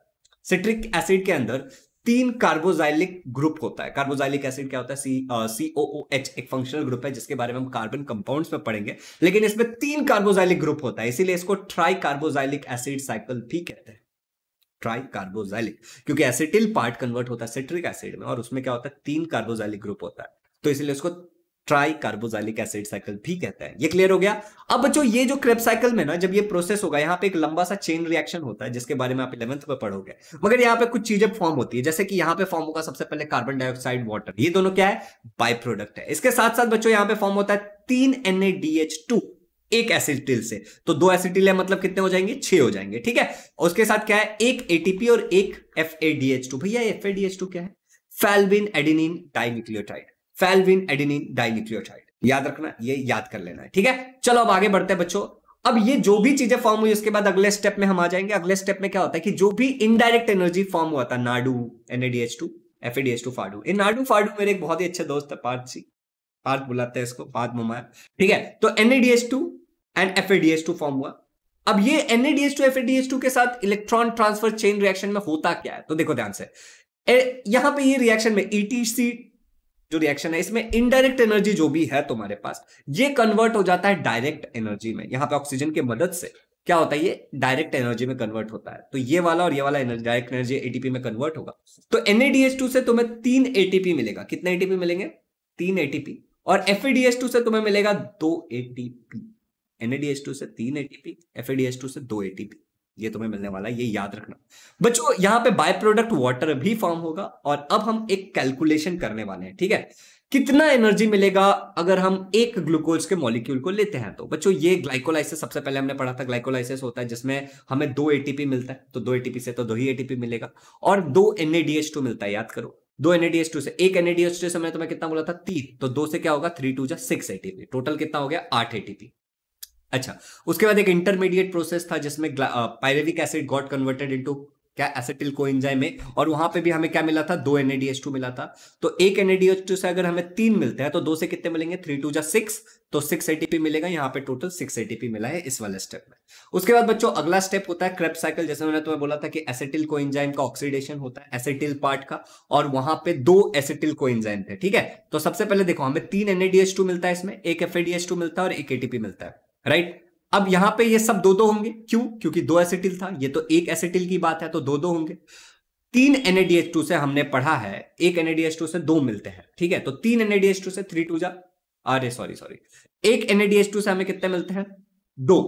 सिट्रिक एसिड के अंदर तीन कार्बोजाइलिक ग्रुप होता है कार्बोजाइलिक एसिड क्या होता है C C O O H एक फंक्शनल ग्रुप है जिसके बारे में हम कार्बन कंपाउंड्स में पढ़ेंगे लेकिन इसमें तीन कार्बोजाइलिक ग्रुप होता है इसीलिए इसको ट्राई कार्बोजाइलिक एसिड साइकिल भी कहते हैं ट्राई कार्बोजाइलिक क्योंकि एसिटिल पार्ट कन्वर्ट होता है सिट्रिक एसिड में और उसमें क्या होता है तीन कार्बोजाइलिक ग्रुप होता है तो इसलिए उसको ट्राई कार्बोजाइलिक एसिड साइकिल भी कहते हैं ये क्लियर हो गया अब बच्चों ये जो क्रेप साइकिल में ना जब ये प्रोसेस होगा यहाँ पे एक लंबा सा चेन रिएक्शन होता है जिसके बारे में आप इलेवंथ में पढ़ोगे मगर यहाँ पे कुछ चीजें फॉर्म होती है जैसे कि यहाँ पे फॉर्म होगा सबसे पहले कार्बन डाइऑक्साइड वाटर ये दोनों क्या है बाई प्रोडक्ट है इसके साथ साथ बच्चों यहाँ पे फॉर्म होता है तीन एन एक एसिटिल से तो दो एसिटिल है मतलब कितने हो जाएंगे छह हो जाएंगे ठीक है उसके साथ क्या है एक एटीपी और एक एफ भैया एफ क्या है flavin adenine dinucleotide flavin adenine dinucleotide याद रखना ये याद कर लेना है ठीक है चलो अब आगे बढ़ते हैं बच्चों अब ये जो भी चीजें फॉर्म हुई उसके बाद अगले स्टेप में हम आ जाएंगे अगले स्टेप में क्या होता है कि जो भी इनडायरेक्ट एनर्जी फॉर्म हुआ था नाडू एनएडीएच टू एफएडीएच टू फाडू इन नाडू फाडू मेरे एक बहुत ही अच्छे दोस्त है पार्थ सिंह पार्थ बुलाते हैं इसको पार्थ मुमाया ठीक है तो NADH two and FADH two form हुआ अब ये एनएडीएच टू एफएडीएच टू के साथ इलेक्ट्रॉन ट्रांसफर चेन रिएक्शन में होता क्या है तो देखो ध्यान से यहां पे ये रिएक्शन में ईटीसी e जो रिएक्शन है इसमें इनडायरेक्ट एनर्जी जो भी है तुम्हारे पास ये कन्वर्ट हो जाता है डायरेक्ट एनर्जी में यहाँ पे ऑक्सीजन की मदद से क्या होता है ये डायरेक्ट एनर्जी में कन्वर्ट होता है तो ये वाला और ये वाला एनर्जी डायरेक्ट एनर्जी एटीपी में कन्वर्ट होगा तो एनएडीएच से तुम्हें तीन एटीपी मिलेगा कितने एटीपी मिलेंगे तीन एटीपी और टू से तुम्हें मिलेगा दो एटीपी एनएडीएच से तीन एटीपी टू से दो एटीपी ये तुम्हें मिलने वाला है ये याद रखना बच्चों यहाँ पे बाय प्रोडक्ट वाटर भी फॉर्म होगा और अब हम एक कैलकुलेशन करने वाले हैं ठीक है कितना एनर्जी मिलेगा अगर हम एक ग्लूकोज के मॉलिक्यूल को लेते हैं तो बच्चों ये ग्लाइकोलाइसिस सबसे पहले हमने पढ़ा था ग्लाइकोलाइसिस होता है जिसमें हमें दो एटीपी मिलता है तो दो एटीपी से तो दो ही एटीपी मिलेगा और दो एनएडीएच टू मिलता है याद करो दो एनएडीएच टू से एक एनएडीएच टू से मैंने तुम्हें कितना बोला था तीन तो दो से क्या होगा थ्री टू जा सिक्स एटीपी टोटल कितना हो गया आठ एटीपी अच्छा उसके बाद एक इंटरमीडिएट प्रोसेस था जिसमें pyruvic acid got converted into क्या एसिटिल को एंजाइम में और वहां पे भी हमें क्या मिला था दो एनएडीएच2 मिला था तो एक एनएडीएच2 से अगर हमें तीन मिलते हैं तो दो से कितने मिलेंगे थ्री टू जा सिक्स तो सिक्स एटीपी मिलेगा यहाँ पे टोटल सिक्स एटीपी मिला है इस वाले स्टेप में उसके बाद बच्चों अगला स्टेप होता है क्रेप साइकिल जैसे मैंने तुम्हें बोला था कि एसिटिल को एंजाइम का ऑक्सीडेशन होता है एसिटिल पार्ट का और वहां पे दो एसिटिल को एंजाइम थे ठीक है तो सबसे पहले देखो हमें तीन एनएडीएच मिलता है इसमें एक एफ मिलता है और एक एटीपी मिलता है राइट अब यहां पे ये सब दो दो होंगे क्यों क्योंकि दो एसिटिल था ये तो एक एसिटिल की बात है तो दो दो होंगे तीन एनएडीएच से हमने पढ़ा है एक एनएडीएच से दो मिलते हैं ठीक है तो तीन एनएडीएच से थ्री टू जा अरे सॉरी सॉरी एक एनएडीएच से हमें कितने मिलते हैं दो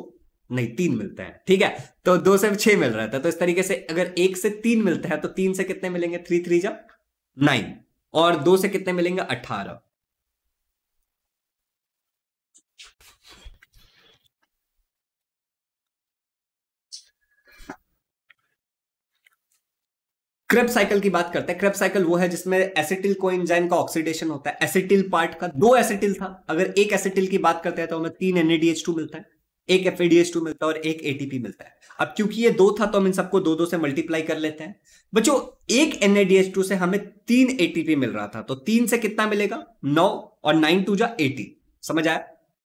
नहीं तीन मिलते हैं ठीक है तो दो से छह मिल रहा था तो इस तरीके से अगर एक से तीन मिलते हैं तो तीन से कितने मिलेंगे थ्री थ्री जा नाइन और दो से कितने मिलेंगे अठारह क्रेप साइकिल की बात करते हैं क्रेप साइकिल वो है जिसमें एसिटिल को इंजाइम का ऑक्सीडेशन होता है एसिटिल पार्ट का दो एसिटिल था अगर एक एसिटिल की बात करते हैं तो हमें तीन एनएडीएच टू मिलता है एक एफ एडीएच टू मिलता है और एक एटीपी मिलता है अब क्योंकि ये दो था तो हम इन सबको दो दो से मल्टीप्लाई कर लेते हैं बच्चों एक एनएडीएच टू से हमें तीन एटीपी मिल रहा था तो तीन से कितना मिलेगा नौ और नाइन टू जा एटी समझ आया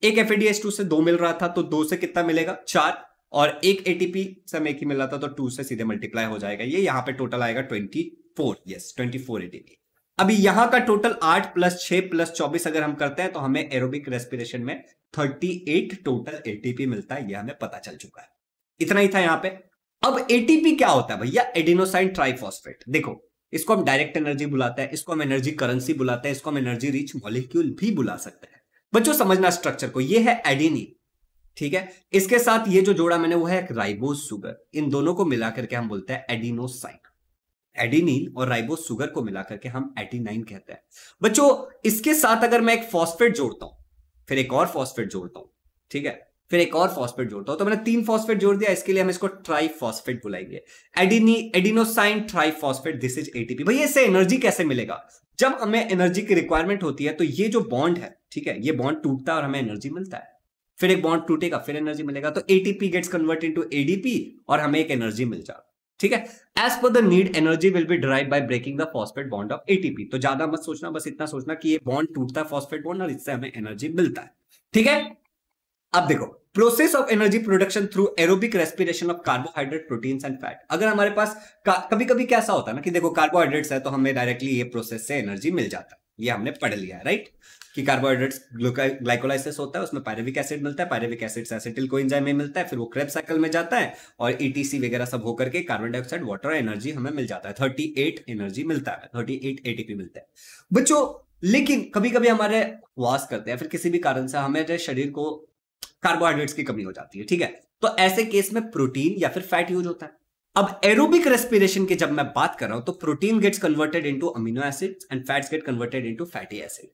एक एफ एडीएच टू से दो मिल रहा था तो दो से कितना मिलेगा चार और एक एटीपी सब एक ही मिल रहा था तो टू से सीधे मल्टीप्लाई हो जाएगा ये यहाँ पे टोटल आएगा twenty four yes twenty four ATP अभी यहाँ का टोटल आठ प्लस छह प्लस चौबीस अगर हम करते हैं तो हमें एरोबिक रेस्पिरेशन में थर्टी एट टोटल एटीपी मिलता है यह हमें पता चल चुका है इतना ही था यहाँ पे अब एटीपी क्या होता है भैया एडिनोसाइन ट्राइफॉस्फेट देखो इसको हम डायरेक्ट एनर्जी बुलाते हैं इसको हम एनर्जी करेंसी बुलाते हैं इसको हम एनर्जी रिच मॉलिक्यूल भी बुला सकते हैं बच्चों समझना स्ट्रक्चर को ये है एडिनिन ठीक है इसके साथ ये जो जोड़ा मैंने वो है राइबोस सुगर इन दोनों को मिलाकर के हम बोलते हैं एडिनोसाइन एडिनिन और राइबोस सुगर को मिलाकर के हम एटीनाइन कहते हैं बच्चों इसके साथ अगर मैं एक फॉस्फेट जोड़ता हूं फिर एक और फॉस्फेट जोड़ता हूं ठीक है फिर एक और फॉस्फेट जोड़ता हूं तो मैंने तीन फॉस्फेट जोड़ दिया इसके लिए हम इसको ट्राइफॉस्फेट बुलाएंगे एडिनी adenosine triphosphate this is ATP भैया इससे एनर्जी कैसे मिलेगा जब हमें एनर्जी की रिक्वायरमेंट होती है तो ये जो बॉन्ड है ठीक है ये बॉन्ड टूटता है और हमें एनर्जी मिलता है फिर एक बॉन्ड टूटेगा फिर एनर्जी मिलेगा तो ATP gets convert into ADP और हमें एक एनर्जी मिल जाएगा ठीक है as per the need energy will be drive by breaking the phosphate bond of ATP तो ज्यादा मत सोचना बस इतना सोचना कि ये बॉन्ड टूटता है फॉस्फेट बॉन्ड और इससे हमें एनर्जी मिलता है ठीक है अब देखो process of energy production through aerobic respiration of carbohydrate proteins and fat अगर हमारे पास कभी कभी कैसा होता है ना कि देखो कार्बोहाइड्रेट्स है तो हमें डायरेक्टली ये प्रोसेस से एनर्जी मिल जाता है ये हमने पढ़ लिया है राइट कि कार्बोहाइड्रेट्स ग्लाइकोलाइसिस होता है उसमें पायरेविक एसिड मिलता है पायरेविक एसिड से एसिटिल को में मिलता है फिर वो क्रेप साइकिल में जाता है और ईटीसी e वगैरह सब होकर के कार्बन डाइऑक्साइड वाटर और एनर्जी हमें मिल जाता है थर्टी एट एनर्जी मिलता है थर्टी एट एटीपी मिलता है बच्चों लेकिन कभी कभी हमारे वास करते हैं फिर किसी भी कारण से हमारे शरीर को कार्बोहाइड्रेट्स की कमी हो जाती है ठीक है तो ऐसे केस में प्रोटीन या फिर फैट यूज होता है अब एरोबिक रेस्पिरेशन की जब मैं बात कर रहा हूं तो protein gets converted into amino acids and fats get converted into fatty acid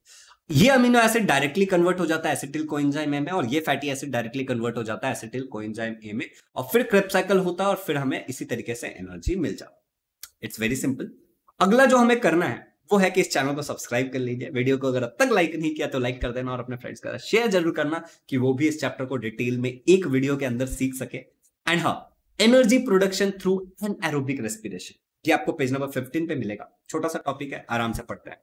ये अमीनो एसिड डायरेक्टली कन्वर्ट हो जाता है एसिटिल कोइंजाइम ए में और ये फैटी एसिड डायरेक्टली कन्वर्ट हो जाता है एसिटिल कोइंजाइम ए में और फिर क्रेप होता है और फिर हमें इसी तरीके से एनर्जी मिल जाता है इट्स वेरी सिंपल अगला जो हमें करना है वो है कि इस चैनल को सब्सक्राइब कर लीजिए वीडियो को अगर अब तक लाइक नहीं किया तो लाइक कर देना और अपने फ्रेंड्स के साथ शेयर जरूर करना कि वो भी इस चैप्टर को डिटेल में एक वीडियो के अंदर सीख सके एंड हाँ energy production through anaerobic respiration ये आपको पेज नंबर 15 पे मिलेगा छोटा सा टॉपिक है आराम से पढ़ते हैं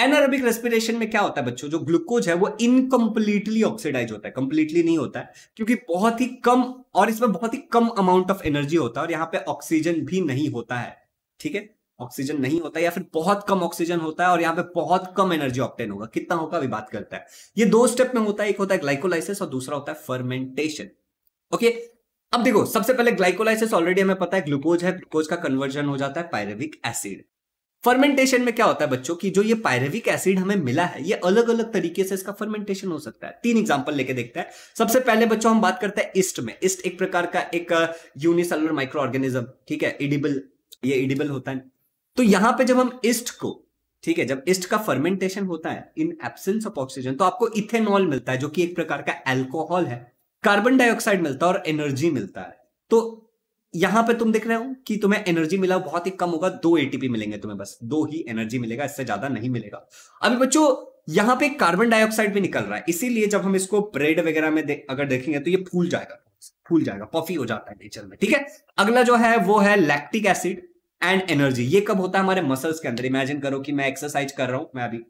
एनारोबिक रेस्पिरेशन में क्या होता है बच्चों जो ग्लूकोज है वो इनकम्प्लीटली ऑक्सीडाइज होता है कंप्लीटली नहीं होता है क्योंकि बहुत ही कम और इसमें बहुत ही कम अमाउंट ऑफ एनर्जी होता है और यहाँ पे ऑक्सीजन भी नहीं होता है ठीक है ऑक्सीजन नहीं होता है या फिर बहुत कम ऑक्सीजन होता है और यहाँ पे बहुत कम एनर्जी ऑप्टेन होगा कितना होगा अभी बात करता है ये दो स्टेप में होता है एक होता है ग्लाइकोलाइसिस और दूसरा होता है फर्मेंटेशन ओके अब देखो सबसे पहले ग्लाइकोलाइसिस ऑलरेडी हमें पता है ग्लूकोज है ग्लूकोज का कन्वर्जन हो जाता है पायरेविक एसिड फर्मेंटेशन में क्या होता है बच्चों की जो ये पायरेविक एसिड हमें मिला है ये अलग अलग तरीके से इसका फर्मेंटेशन हो सकता है तीन एग्जाम्पल लेके देखते हैं सबसे पहले बच्चों हम बात करते हैं ईस्ट में ईस्ट एक प्रकार का एक यूनिसेलुलर माइक्रो ऑर्गेनिज्म ठीक है इडिबल ये इडिबल होता है तो यहां पे जब हम ईस्ट को ठीक है जब ईस्ट का फर्मेंटेशन होता है इन एब्सेंस ऑफ ऑक्सीजन तो आपको इथेनॉल मिलता है जो कि एक प्रकार का एल्कोहल है कार्बन डाइऑक्साइड मिलता है और एनर्जी मिलता है तो यहां पे तुम देख रहे हो कि तुम्हें एनर्जी मिला बहुत ही कम होगा दो एटीपी मिलेंगे तुम्हें बस दो ही एनर्जी मिलेगा इससे ज्यादा नहीं मिलेगा अभी बच्चों यहाँ पे कार्बन डाइऑक्साइड भी निकल रहा है इसीलिए जब हम इसको ब्रेड वगैरह में दे, अगर देखेंगे तो ये फूल जाएगा फूल जाएगा पफी हो जाता है नेचर में ठीक है अगला जो है वो है लैक्टिक एसिड एंड एनर्जी ये कब होता है हमारे मसल्स के अंदर इमेजिन करो कि मैं एक्सरसाइज कर रहा हूं मैं अभी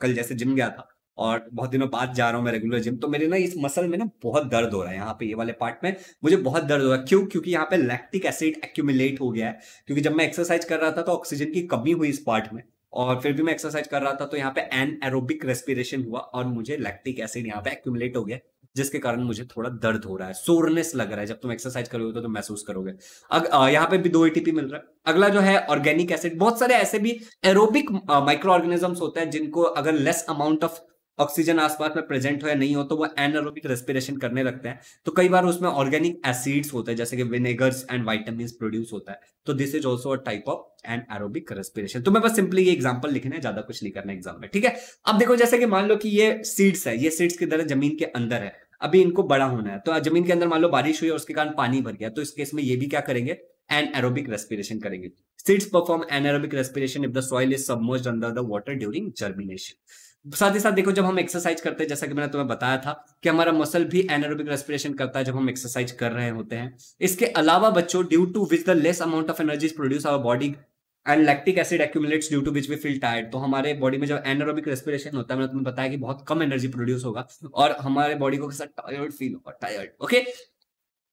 कल जैसे जिम गया था और बहुत दिनों बाद जा रहा हूँ मैं रेगुलर जिम तो मेरे ना इस मसल में ना बहुत दर्द हो रहा है यहाँ पे ये वाले पार्ट में मुझे बहुत दर्द हो रहा है क्यों क्योंकि यहाँ पे लैक्टिक एसिड एक्यूमुलेट हो गया है क्योंकि जब मैं एक्सरसाइज कर रहा था तो ऑक्सीजन की कमी हुई इस पार्ट में और फिर भी मैं एक्सरसाइज कर रहा था तो यहाँ पे एन एरोबिक रेस्पिरेशन हुआ और मुझे लैक्टिक एसिड यहाँ पे एक्यूमुलेट हो गया जिसके कारण मुझे थोड़ा दर्द हो रहा है सोरनेस लग रहा है जब तुम एक्सरसाइज करोगे तो तुम महसूस करोगे अग यहाँ पे भी दो एटीपी मिल रहा है अगला जो है ऑर्गेनिक एसिड बहुत सारे ऐसे भी एरोबिक माइक्रो ऑर्गेनिजम्स होते हैं जिनको अगर लेस अमाउंट ऑफ ऑक्सीजन आसपास में प्रेजेंट हो या नहीं हो तो वो एनरोबिक रेस्पिरेशन करने लगते हैं तो कई बार उसमें ऑर्गेनिक एसिड्स होते हैं जैसे कि विनेगर्स एंड वाइटामिन प्रोड्यूस होता है तो this is also a type of anaerobic respiration तो मैं बस सिंपली ये एग्जाम्पल लिखना है ज्यादा कुछ नहीं करना एग्जाम में ठीक है अब देखो जैसे कि मान लो कि ये सीड्स है ये सीड्स की तरह जमीन के अंदर है अभी इनको बड़ा होना है तो जमीन के अंदर मान लो बारिश हुई और उसके कारण पानी भर गया तो इस केस में ये भी क्या करेंगे एन एरोबिक रेस्पिरेशन करेंगे seeds perform anaerobic respiration if the soil is submerge under the water during germination साथ ही साथ देखो जब हम एक्सरसाइज करते हैं जैसा कि मैंने तुम्हें बताया था कि हमारा मसल भी एनारोबिक रेस्पिरेशन करता है जब हम एक्सरसाइज कर रहे होते हैं इसके अलावा बच्चों due to which the less amount of energy produce our body and lactic acid accumulates due to which we feel tired तो हमारे बॉडी में जब एनारोबिक रेस्पिरेशन होता है मैंने तुम्हें बताया कि बहुत कम एनर्जी प्रोड्यूस होगा और हमारे बॉडी को टायर्ड फील होगा टायर्ड ओके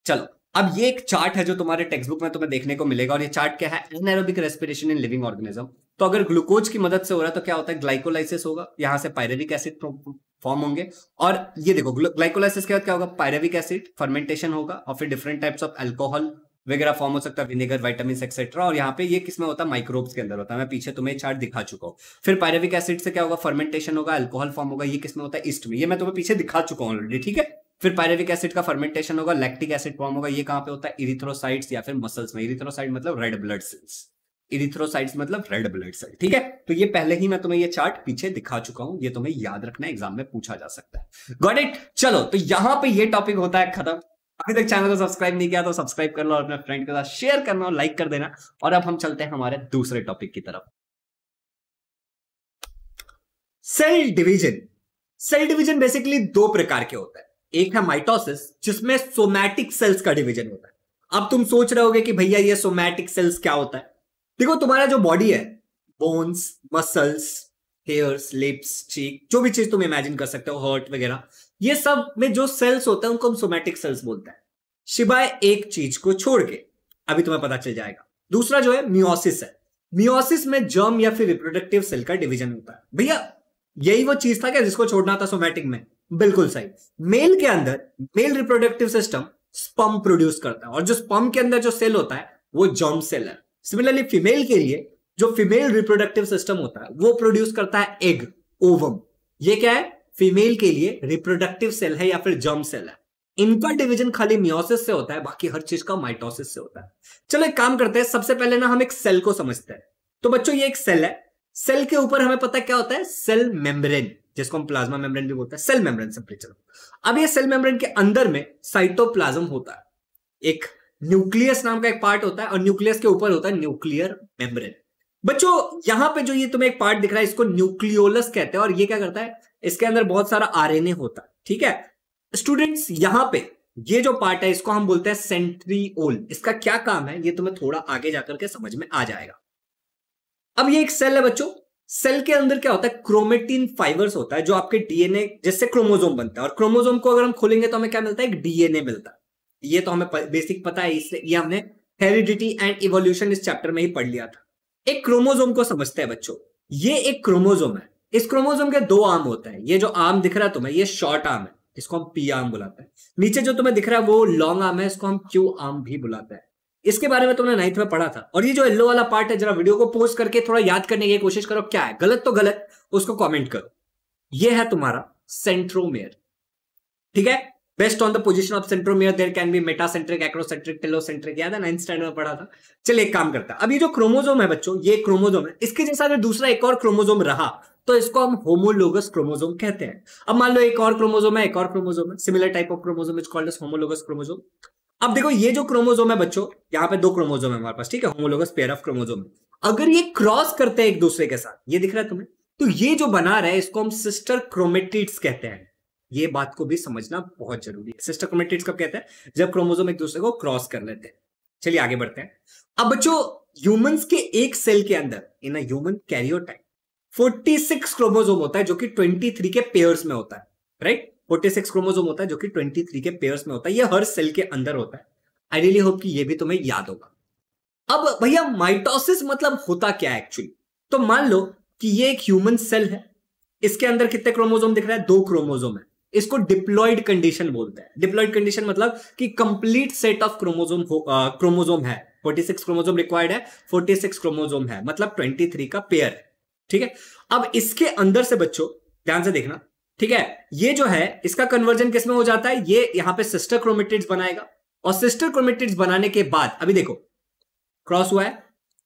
चलो अब ये एक चार्ट है जो तुम्हारे टेक्स्ट बुक में तुम्हें देखने को मिलेगा और ये चार्ट क्या है anaerobic respiration in living organism तो अगर ग्लूकोज की मदद से हो रहा है तो क्या होता है ग्लाइकोलाइसिस होगा यहाँ से पायरेविक एसिड फॉर्म होंगे और ये देखो ग्लाइकोलाइसिस के बाद क्या होगा पायरेविक एसिड फर्मेंटेशन होगा और फिर डिफरेंट टाइप्स ऑफ एल्कोहल वगैरह फॉर्म हो सकता है विनेगर वाइटामिन एक्सेट्रा और यहाँ पे ये किसमें होता है माइक्रोब्स के अंदर होता है मैं पीछे तुम्हें चार्ट दिखा चुका हूँ फिर पायरेविक एसिड से क्या होगा फर्मेंटेशन होगा एल्कोहल फॉर्म होगा ये किसमें होता है ईस्ट में ये मैं तुम्हें पीछे दिखा चुका हूँ ऑलरेडी ठीक है फिर पायरेविक एसिड का फर्मेंटेशन होगा लैक्टिक एसिड फॉर्म होगा ये कहाँ पे होता है इरिथ्रोसाइड्स या फिर मसल्स में इरिथ्रोसाइड मतलब रेड ब्लड सेल्स इरिथ्रोसाइट्स मतलब रेड ब्लड सेल ठीक है तो ये पहले ही मैं तुम्हें ये चार्ट पीछे दिखा चुका हूं ये तुम्हें याद रखना एग्जाम में पूछा जा सकता है गॉट इट चलो तो यहां पे ये टॉपिक होता है खत्म अभी तक चैनल को सब्सक्राइब नहीं किया तो सब्सक्राइब कर लो और अपने फ्रेंड के साथ शेयर करना लाइक कर देना और अब हम चलते हैं हमारे दूसरे टॉपिक की तरफ cell division cell division basically दो प्रकार के होता है एक है माइटोसिस जिसमें सोमैटिक सेल्स का डिवीजन होता है अब तुम सोच रहे होगे कि भैया ये सोमैटिक सेल्स क्या होता है देखो तुम्हारा जो बॉडी है bones muscles hairs lips cheek जो भी चीज तुम इमेजिन कर सकते हो हर्ट वगैरह ये सब में जो सेल्स होता है उनको हम सोमेटिक सेल्स बोलते हैं शिवाय एक चीज को छोड़ के अभी तुम्हें पता चल जाएगा दूसरा जो है मियोसिस है मियोसिस में जर्म या फिर रिप्रोडक्टिव सेल का डिवीजन होता है भैया यही वो चीज था क्या जिसको छोड़ना था सोमैटिक में बिल्कुल सही मेल के अंदर male reproductive system sperm produce करता है और जो स्पम के अंदर जो सेल होता है वो जर्म सेल है सिमिलरली फीमेल के लिए जो फीमेल रिप्रोडक्टिव सिस्टम होता है वो प्रोड्यूस करता है एग ओवम ये क्या है फीमेल के लिए रिप्रोडक्टिव सेल है या फिर जर्म सेल है इनका डिवीजन खाली मियोसिस से होता है बाकी हर चीज का माइटोसिस से होता है चलो एक काम करते हैं सबसे पहले ना हम एक सेल को समझते हैं तो बच्चों ये एक सेल है सेल के ऊपर हमें पता क्या होता है सेल मेम्ब्रेन जिसको हम प्लाज्मा मेम्ब्रेन भी बोलते हैं सेल मेम्ब्रेन सिंपली अब ये सेल मेम्ब्रेन के अंदर में साइटोप्लाज्म होता है एक न्यूक्लियस नाम का एक पार्ट होता है और न्यूक्लियस के ऊपर होता है न्यूक्लियर मेम्ब्रेन बच्चों यहां पे जो ये तुम्हें एक पार्ट दिख रहा है इसको न्यूक्लियोलस कहते हैं और ये क्या करता है इसके अंदर बहुत सारा आरएनए होता है ठीक है स्टूडेंट्स यहां पे ये जो पार्ट है इसको हम बोलते हैं सेंट्रीओल इसका क्या काम है ये तुम्हें थोड़ा आगे जाकर के समझ में आ जाएगा अब ये एक सेल है बच्चों सेल के अंदर क्या होता है क्रोमेटिन फाइबर्स होता है जो आपके डीएनए जिससे क्रोमोजोम बनता है और क्रोमोजोम को अगर हम खोलेंगे तो हमें क्या मिलता है एक डीएनए मिलता है ये तो हमें बेसिक पता है इसलिए ये हमने हेरिडिटी एंड इवोल्यूशन इस चैप्टर में ही पढ़ लिया था एक क्रोमोजोम को समझते हैं बच्चों ये एक क्रोमोजोम है इस क्रोमोजोम के दो आर्म होते हैं ये जो आर्म दिख रहा है तुम्हें ये शॉर्ट आर्म है इसको हम पी आर्म बुलाते हैं नीचे जो तुम्हें दिख रहा है वो लॉन्ग आर्म है इसको हम क्यू आर्म भी बुलाते हैं इसके बारे में तुमने नाइन्थ में पढ़ा था और ये जो येलो वाला पार्ट है जरा वीडियो को पोज करके थोड़ा याद करने की कोशिश करो क्या है गलत तो गलत उसको कॉमेंट करो ये है तुम्हारा सेंट्रोमेयर ठीक है based on the position of centromere there can be centric acrocentric telocentric याद है नाइन्थ स्टैंडर्ड में पढ़ा था चलिए एक काम करता अब ये जो क्रोमोजोम है बच्चों ये क्रोमोजोम है इसके जैसा अगर दूसरा एक और क्रोमोजोम रहा तो इसको हम होमोलोगस क्रोमोजोम कहते हैं अब मान लो एक और क्रोमोजोम है एक और क्रोमोजोम है similar type of chromosome is called homologous chromosome अब देखो ये जो क्रोमोजोम है बच्चों यहाँ पे दो क्रोमोजोम है हमारे पास ठीक है होमोलोगस पेयर ऑफ क्रोमोजोम अगर ये क्रॉस करते हैं एक दूसरे के साथ ये दिख रहा है तुम्हें तो ये जो बना रहा है इसको हम सिस्टर क्रोमेटिड्स कहते हैं ये बात को भी समझना बहुत जरूरी है सिस्टर क्रोमेटिड्स कब कहते हैं जब क्रोमोजोम एक दूसरे को क्रॉस कर लेते हैं चलिए आगे बढ़ते हैं अब बच्चों ह्यूमंस के एक सेल के अंदर in a human karyotype 46 chromosome होता है जो कि 23 के पेयर्स में होता है राइट 46 क्रोमोजोम होता है जो कि 23 के पेयर्स में होता है ये हर सेल के अंदर होता है आई रियली होप कि ये भी तुम्हें याद होगा अब भैया माइटोसिस मतलब होता क्या है एक्चुअली तो मान लो कि ये एक ह्यूमन सेल है इसके अंदर कितने क्रोमोजोम दिख रहा है दो क्रोमोजोम है इसको डिप्लॉइड कंडीशन बोलते हैं डिप्लॉइड कंडीशन मतलब कि complete set of chromosome chromosome है 46 क्रोमोजोम रिक्वायर्ड है 46 क्रोमोजोम है मतलब 23 का पेयर ठीक है अब इसके अंदर से बच्चों ध्यान से देखना ठीक है ये जो है इसका कन्वर्जन किसमें हो जाता है ये यहां पे सिस्टर क्रोमेटिड्स बनाएगा और सिस्टर क्रोमेटिड्स बनाने के बाद अभी देखो क्रॉस हुआ है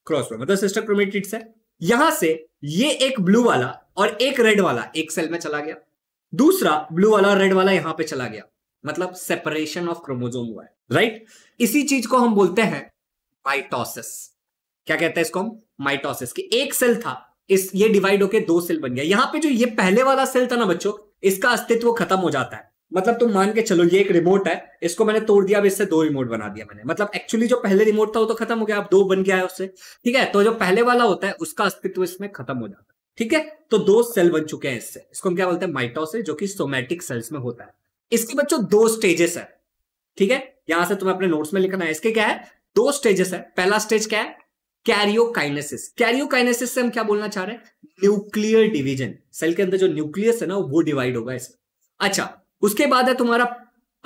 क्रॉस हुआ मतलब सिस्टर क्रोमेटिड्स है यहां से ये एक ब्लू वाला और एक रेड वाला एक सेल में चला गया दूसरा ब्लू वाला और रेड वाला यहां पे चला गया मतलब सेपरेशन ऑफ क्रोमोजोम हुआ है राइट इसी चीज को हम बोलते हैं माइटोसिस क्या कहते हैं इसको हम माइटोसिस की एक सेल था इस ये डिवाइड होके दो सेल बन गया यहां पे जो ये पहले वाला सेल था ना बच्चों इसका अस्तित्व खत्म हो जाता है मतलब तुम मान के चलो ये एक रिमोट है इसको मैंने तोड़ दिया अब इससे दो रिमोट बना दिया मैंने मतलब एक्चुअली जो पहले रिमोट था वो तो खत्म हो गया अब दो बन गया है उससे ठीक है तो जो पहले वाला होता है उसका अस्तित्व इसमें खत्म हो जाता है ठीक है तो दो सेल बन चुके हैं इससे इसको हम क्या बोलते हैं माइटोसिस जो कि सोमेटिक सेल्स में होता है इसके बच्चों दो स्टेजेस है ठीक है यहां से तुम्हें अपने नोट्स में लिखना है इसके क्या है दो स्टेजेस है पहला स्टेज क्या है कैरियोकाइनेसिस कैरियोकाइनेसिस से हम क्या बोलना चाह रहे हैं न्यूक्लियर डिवीजन सेल के अंदर जो न्यूक्लियस है ना वो डिवाइड होगा इसमें अच्छा उसके बाद है तुम्हारा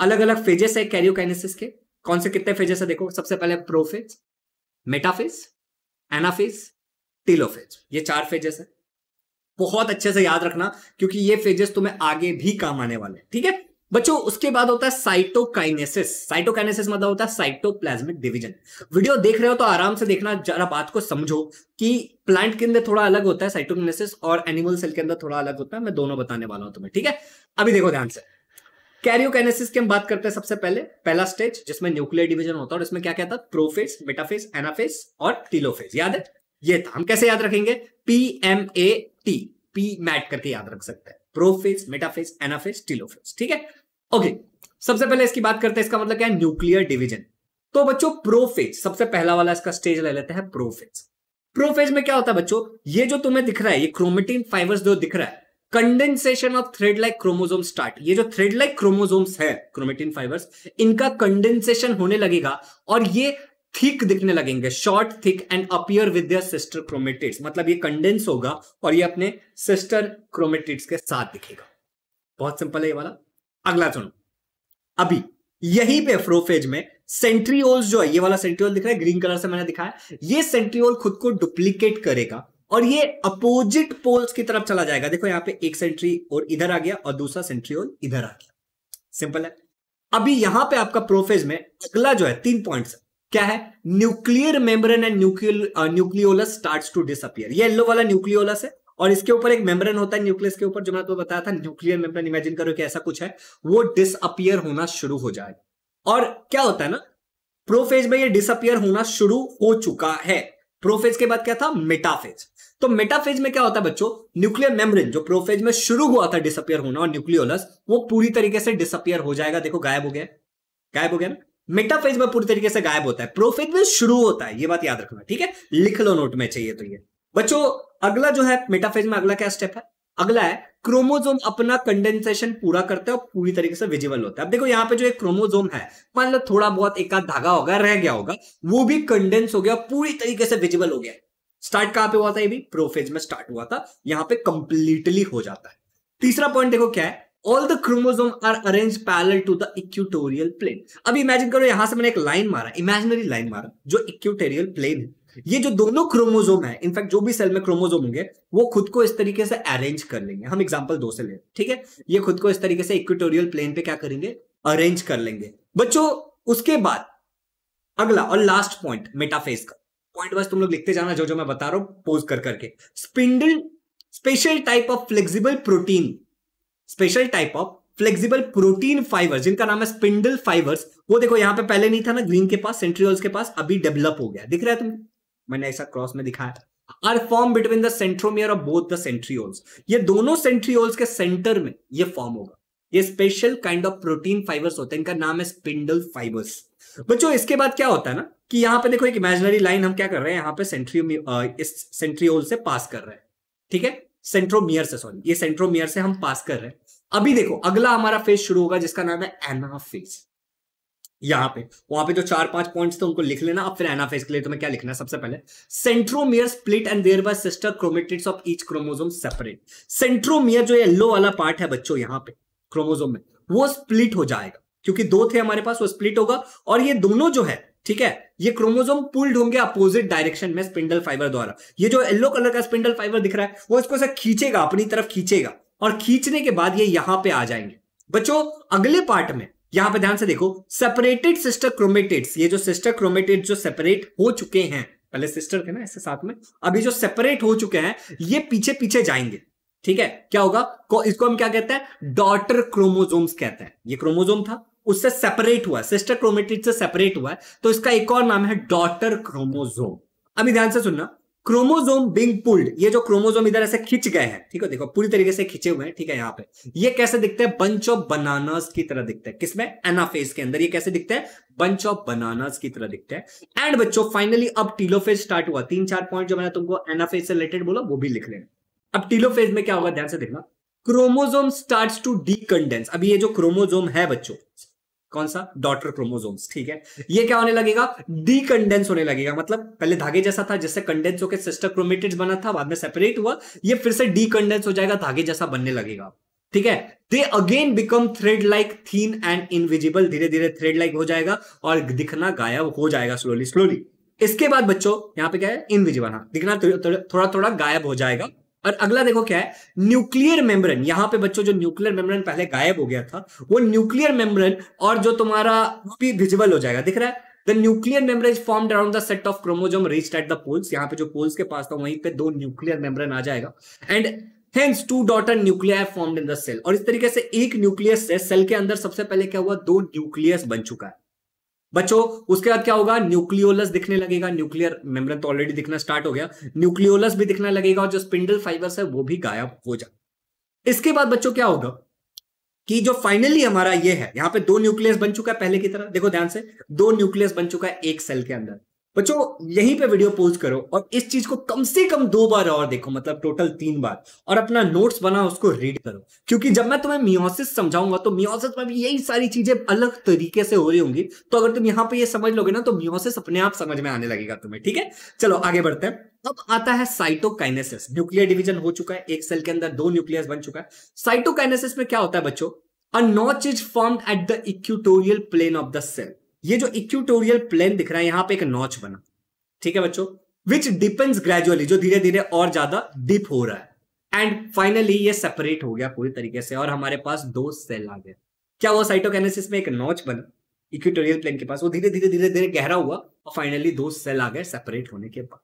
अलग अलग फेजेस है कैरियोकाइनेसिस के कौन से कितने फेजेस है देखो सबसे पहले प्रोफेज मेटाफेज एनाफेज टीलोफेज ये चार फेजेस है बहुत अच्छे से याद रखना क्योंकि ये फेजेस तुम्हें आगे भी काम आने वाले ठीक है बच्चों उसके बाद होता है साइटोकाइनेसिस साइटोकाइनेसिस मतलब होता है साइटोप्लाज्मिक डिवीजन वीडियो देख रहे हो तो आराम से देखना जरा बात को समझो कि प्लांट के अंदर थोड़ा अलग होता है साइटोकाइनेसिस और एनिमल सेल के अंदर थोड़ा अलग होता है मैं दोनों बताने वाला हूं तुम्हें ठीक है अभी देखो ध्यान से कैरियोकाइनेसिस की हम बात करते हैं सबसे पहले पहला स्टेज जिसमें न्यूक्लियर डिवीजन होता है और इसमें क्या क्या था प्रोफेज मेटाफेज एनाफेज और टीलोफेज याद है ये था हम कैसे याद रखेंगे P M A T P mat करके याद रख सकते हैं प्रोफेस मेटाफेस एनाफेस टीलोफेस ठीक है ओके सबसे पहले इसकी बात करते हैं इसका मतलब क्या है न्यूक्लियर डिवीजन तो बच्चों प्रोफेज सबसे पहला वाला इसका स्टेज ले लेते हैं प्रोफेज प्रोफेज में क्या होता है बच्चों ये जो तुम्हें दिख रहा है ये क्रोमेटिन फाइबर्स जो दिख रहा है condensation of thread like chromosome start ये जो थ्रेड लाइक क्रोमोजोम्स है क्रोमेटिन फाइबर्स इनका कंडेंसेशन होने लगेगा और ये थिक दिखने लगेंगे short thick and appear with their sister chromatids मतलब ये कंडेंस होगा और ये अपने सिस्टर क्रोमेटिड्स के साथ दिखेगा बहुत सिंपल है ये वाला अगला सुनो अभी यही पे फ्रोफेज में सेंट्रियोल जो है ये वाला सेंट्रियोल दिख रहा है ग्रीन कलर से मैंने दिखाया ये सेंट्रियोल खुद को डुप्लीकेट करेगा और ये अपोजिट पोल्स की तरफ चला जाएगा देखो यहां पे एक सेंट्री और इधर आ गया और दूसरा सेंट्रियोल इधर आ गया सिंपल है अभी यहां पे आपका प्रोफेज में अगला जो है तीन पॉइंट्स क्या है न्यूक्लियर मेम्ब्रेन एंड न्यूक्ल न्यूक्लियोलस स्टार्ट टू डिसअपियर ये येलो वाला न्यूक्लियोलस है और इसके ऊपर एक मेम्ब्रेन होता है न्यूक्लियस के ऊपर जो मैंने आपको तो बताया था न्यूक्लियर मेम्ब्रेन इमेजिन करो कि ऐसा कुछ है वो डिसअपियर होना शुरू हो जाए और क्या होता है ना प्रोफेज में ये डिसअपियर होना शुरू हो चुका है प्रोफेज के बाद क्या था मेटाफेज तो मेटाफेज में क्या होता है बच्चों न्यूक्लियर मेम्ब्रेन जो प्रोफेज में शुरू हुआ था डिसअपियर होना और न्यूक्लियोलस वो पूरी तरीके से डिसअपियर हो जाएगा देखो गायब हो गया गायब हो गया ना मेटाफेज में पूरी तरीके से गायब होता है प्रोफेज में शुरू होता है ये बात याद रखना ठीक है लिख लो नोट में चाहिए तो ये बच्चों अगला जो है मेटाफेज में अगला क्या स्टेप है अगला है क्रोमोजोम अपना कंडेंसेशन पूरा करता है और पूरी तरीके से विजिबल होता है अब देखो यहाँ पे जो एक क्रोमोजोम है मान लो थोड़ा बहुत एक आध धागा होगा रह गया होगा वो भी कंडेंस हो गया पूरी तरीके से विजिबल हो गया स्टार्ट कहां पे हुआ था ये भी प्रोफेज में स्टार्ट हुआ था यहाँ पे कंप्लीटली हो जाता है तीसरा पॉइंट देखो क्या है all the chromosome are arrange parallel to the equatorial plane अब इमेजिन करो यहां से मैंने एक लाइन मारा इमेजिनरी लाइन मारा जो इक्यूटेरियल प्लेन है ये जो दोनों क्रोमोजोम है इनफैक्ट जो भी सेल में क्रोमोजोम होंगे वो खुद को इस तरीके से अरेंज कर लेंगे हम एग्जाम्पल दो से ले ठीक है ये खुद को इस तरीके से इक्वेटोरियल प्लेन पे क्या करेंगे अरेंज कर लेंगे बच्चों उसके बाद अगला और लास्ट पॉइंट मेटाफेज का पॉइंट बस तुम लोग लिखते जाना जो जो मैं बता रहा हूं पोज कर करके spindle special type of flexible protein special type of flexible protein fibre जिनका नाम है स्पिंडल फाइबर्स वो देखो यहां पे पहले नहीं था ना ग्रीन के पास सेंट्रियोल्स के पास अभी डेवलप हो गया दिख रहा है तुम मैंने ऐसा क्रॉस में दिखाया are form between the centromere of both the centrioles ये दोनों सेंट्रियोल्स के सेंटर में ये फॉर्म होगा ये special kind of protein fibres होते हैं इनका नाम है स्पिंडल फाइबर्स बच्चों इसके बाद क्या होता है ना कि यहाँ पे देखो एक इमेजिनरी लाइन हम क्या कर रहे हैं यहाँ पे सेंट्रियो इस सेंट्रियोल से पास कर रहे हैं ठीक है सेंट्रोमियर से सॉरी ये सेंट्रोमियर से हम पास कर रहे हैं अभी देखो अगला हमारा फेज शुरू होगा जिसका नाम है एना फेज यहाँ पे वहां पे जो चार पांच पॉइंट्स थे उनको लिख लेना अब फिर एना फेज के लिए तो मैं क्या लिखना है सबसे पहले centromere split and thereby sister chromatids of each chromosome separate centromere जो येलो वाला पार्ट है बच्चों यहां पे क्रोमोजोम में वो स्प्लिट हो जाएगा क्योंकि दो थे हमारे पास वो स्प्लिट होगा और ये दोनों जो है ठीक है ये क्रोमोजोम पुल्ड होंगे अपोजिट डायरेक्शन में स्पिंडल फाइबर द्वारा ये जो येलो कलर का स्पिंडल फाइबर दिख रहा है वो इसको ऐसा खींचेगा अपनी तरफ खींचेगा और खींचने के बाद ये यहां पे आ जाएंगे बच्चों अगले पार्ट में यहां पे ध्यान से देखो सेपरेटेड सिस्टर क्रोमेटेड्स ये जो सिस्टर क्रोमेटेड जो सेपरेट हो चुके हैं पहले सिस्टर थे ना इसके साथ में अभी जो सेपरेट हो चुके हैं ये पीछे पीछे जाएंगे ठीक है क्या होगा इसको हम क्या कहते हैं डॉटर क्रोमोजोम्स कहते हैं ये क्रोमोजोम था उससे सेपरेट हुआ सिस्टर क्रोमेटिड से सेपरेट हुआ है तो इसका एक और नाम है डॉटर क्रोमोजोम अभी ध्यान से सुनना क्रोमोजोम बिंग पुल्ड ये जो क्रोमोजोम इधर ऐसे खिंच गए हैं ठीक है देखो पूरी तरीके से खिंचे हुए हैं ठीक है यहाँ पे ये कैसे दिखते हैं बंच ऑफ बनानास की तरह दिखते हैं किसमें एनाफेज के अंदर ये कैसे दिखते हैं बंच ऑफ बनानास की तरह दिखते हैं एंड बच्चों फाइनली अब टीलोफेज स्टार्ट हुआ तीन चार पॉइंट जो मैंने तुमको एनाफेज से रिलेटेड बोला वो भी लिख लेना अब टीलोफेज में क्या होगा ध्यान से देखना क्रोमोजोम स्टार्ट टू डीकंडेंस अभी ये जो क्रोमोजोम है बच्चों कौन सा डॉटर क्रोमोजोम्स ठीक है ये क्या होने लगेगा डीकंडेंस होने लगेगा मतलब पहले धागे जैसा था जिससे कंडेंस होकर सिस्टर क्रोमेटिड बना था बाद में सेपरेट हुआ ये फिर से डीकंडेंस हो जाएगा धागे जैसा बनने लगेगा ठीक है they again become thread like thin and invisible धीरे धीरे थ्रेड लाइक हो जाएगा और दिखना गायब हो जाएगा स्लोली स्लोली इसके बाद बच्चों यहां पे क्या है इनविजिबल हाँ दिखना थोड़ा थोड़ा गायब हो जाएगा और अगला देखो क्या है न्यूक्लियर मेम्ब्रेन यहां पे बच्चों जो न्यूक्लियर मेम्ब्रेन पहले गायब हो गया था वो न्यूक्लियर मेम्ब्रेन और जो तुम्हारा भी विजिबल हो जाएगा दिख रहा है the nuclear membrane form around the set of chromosome reach at the poles यहाँ पे जो पोल्स के पास था वहीं पे दो न्यूक्लियर मेम्ब्रेन आ जाएगा and hence two daughter nuclear form in the cell और इस तरीके से एक न्यूक्लियस से सेल के अंदर सबसे पहले क्या हुआ दो न्यूक्लियस बन चुका है बच्चों उसके बाद क्या होगा न्यूक्लियोलस दिखने लगेगा न्यूक्लियर मेम्ब्रेन तो ऑलरेडी दिखना स्टार्ट हो गया न्यूक्लियोलस भी दिखने लगेगा और जो स्पिंडल फाइबर्स है वो भी गायब हो जाए इसके बाद बच्चों क्या होगा कि जो फाइनली हमारा ये है यहां पे दो न्यूक्लियस बन चुका है पहले की तरह देखो ध्यान से दो न्यूक्लियस बन चुका है एक सेल के अंदर बच्चों यहीं पे वीडियो पोस्ट करो और इस चीज को कम से कम दो बार और देखो मतलब टोटल तीन बार और अपना नोट्स बना उसको रीड करो क्योंकि जब मैं तुम्हें मियोसिस समझाऊंगा तो मियोसिस में भी यही सारी चीजें अलग तरीके से हो रही होंगी तो अगर तुम यहां पे ये समझ लोगे ना तो मियोसिस अपने आप समझ में आने लगेगा तुम्हें ठीक है चलो आगे बढ़ते हैं अब आता है साइटोकाइनेसिस न्यूक्लियर डिविजन हो चुका है एक सेल के अंदर दो न्यूक्लियस बन चुका है साइटोकाइनेसिस में क्या होता है बच्चों a notch is form at the equatorial plane of the cell ये जो इक्यूटोरियल प्लेन दिख रहा है यहां पे एक नॉच बना ठीक है बच्चों विच डिपेंड्स ग्रेजुअली जो धीरे धीरे और ज्यादा डिप हो रहा है एंड फाइनली ये सेपरेट हो गया पूरी तरीके से और हमारे पास दो सेल आ गए क्या वो साइटोकेनेसिस में एक नॉच बना इक्वेटोरियल प्लेन के पास वो धीरे धीरे धीरे धीरे गहरा हुआ और फाइनली दो सेल आ गए सेपरेट होने के बाद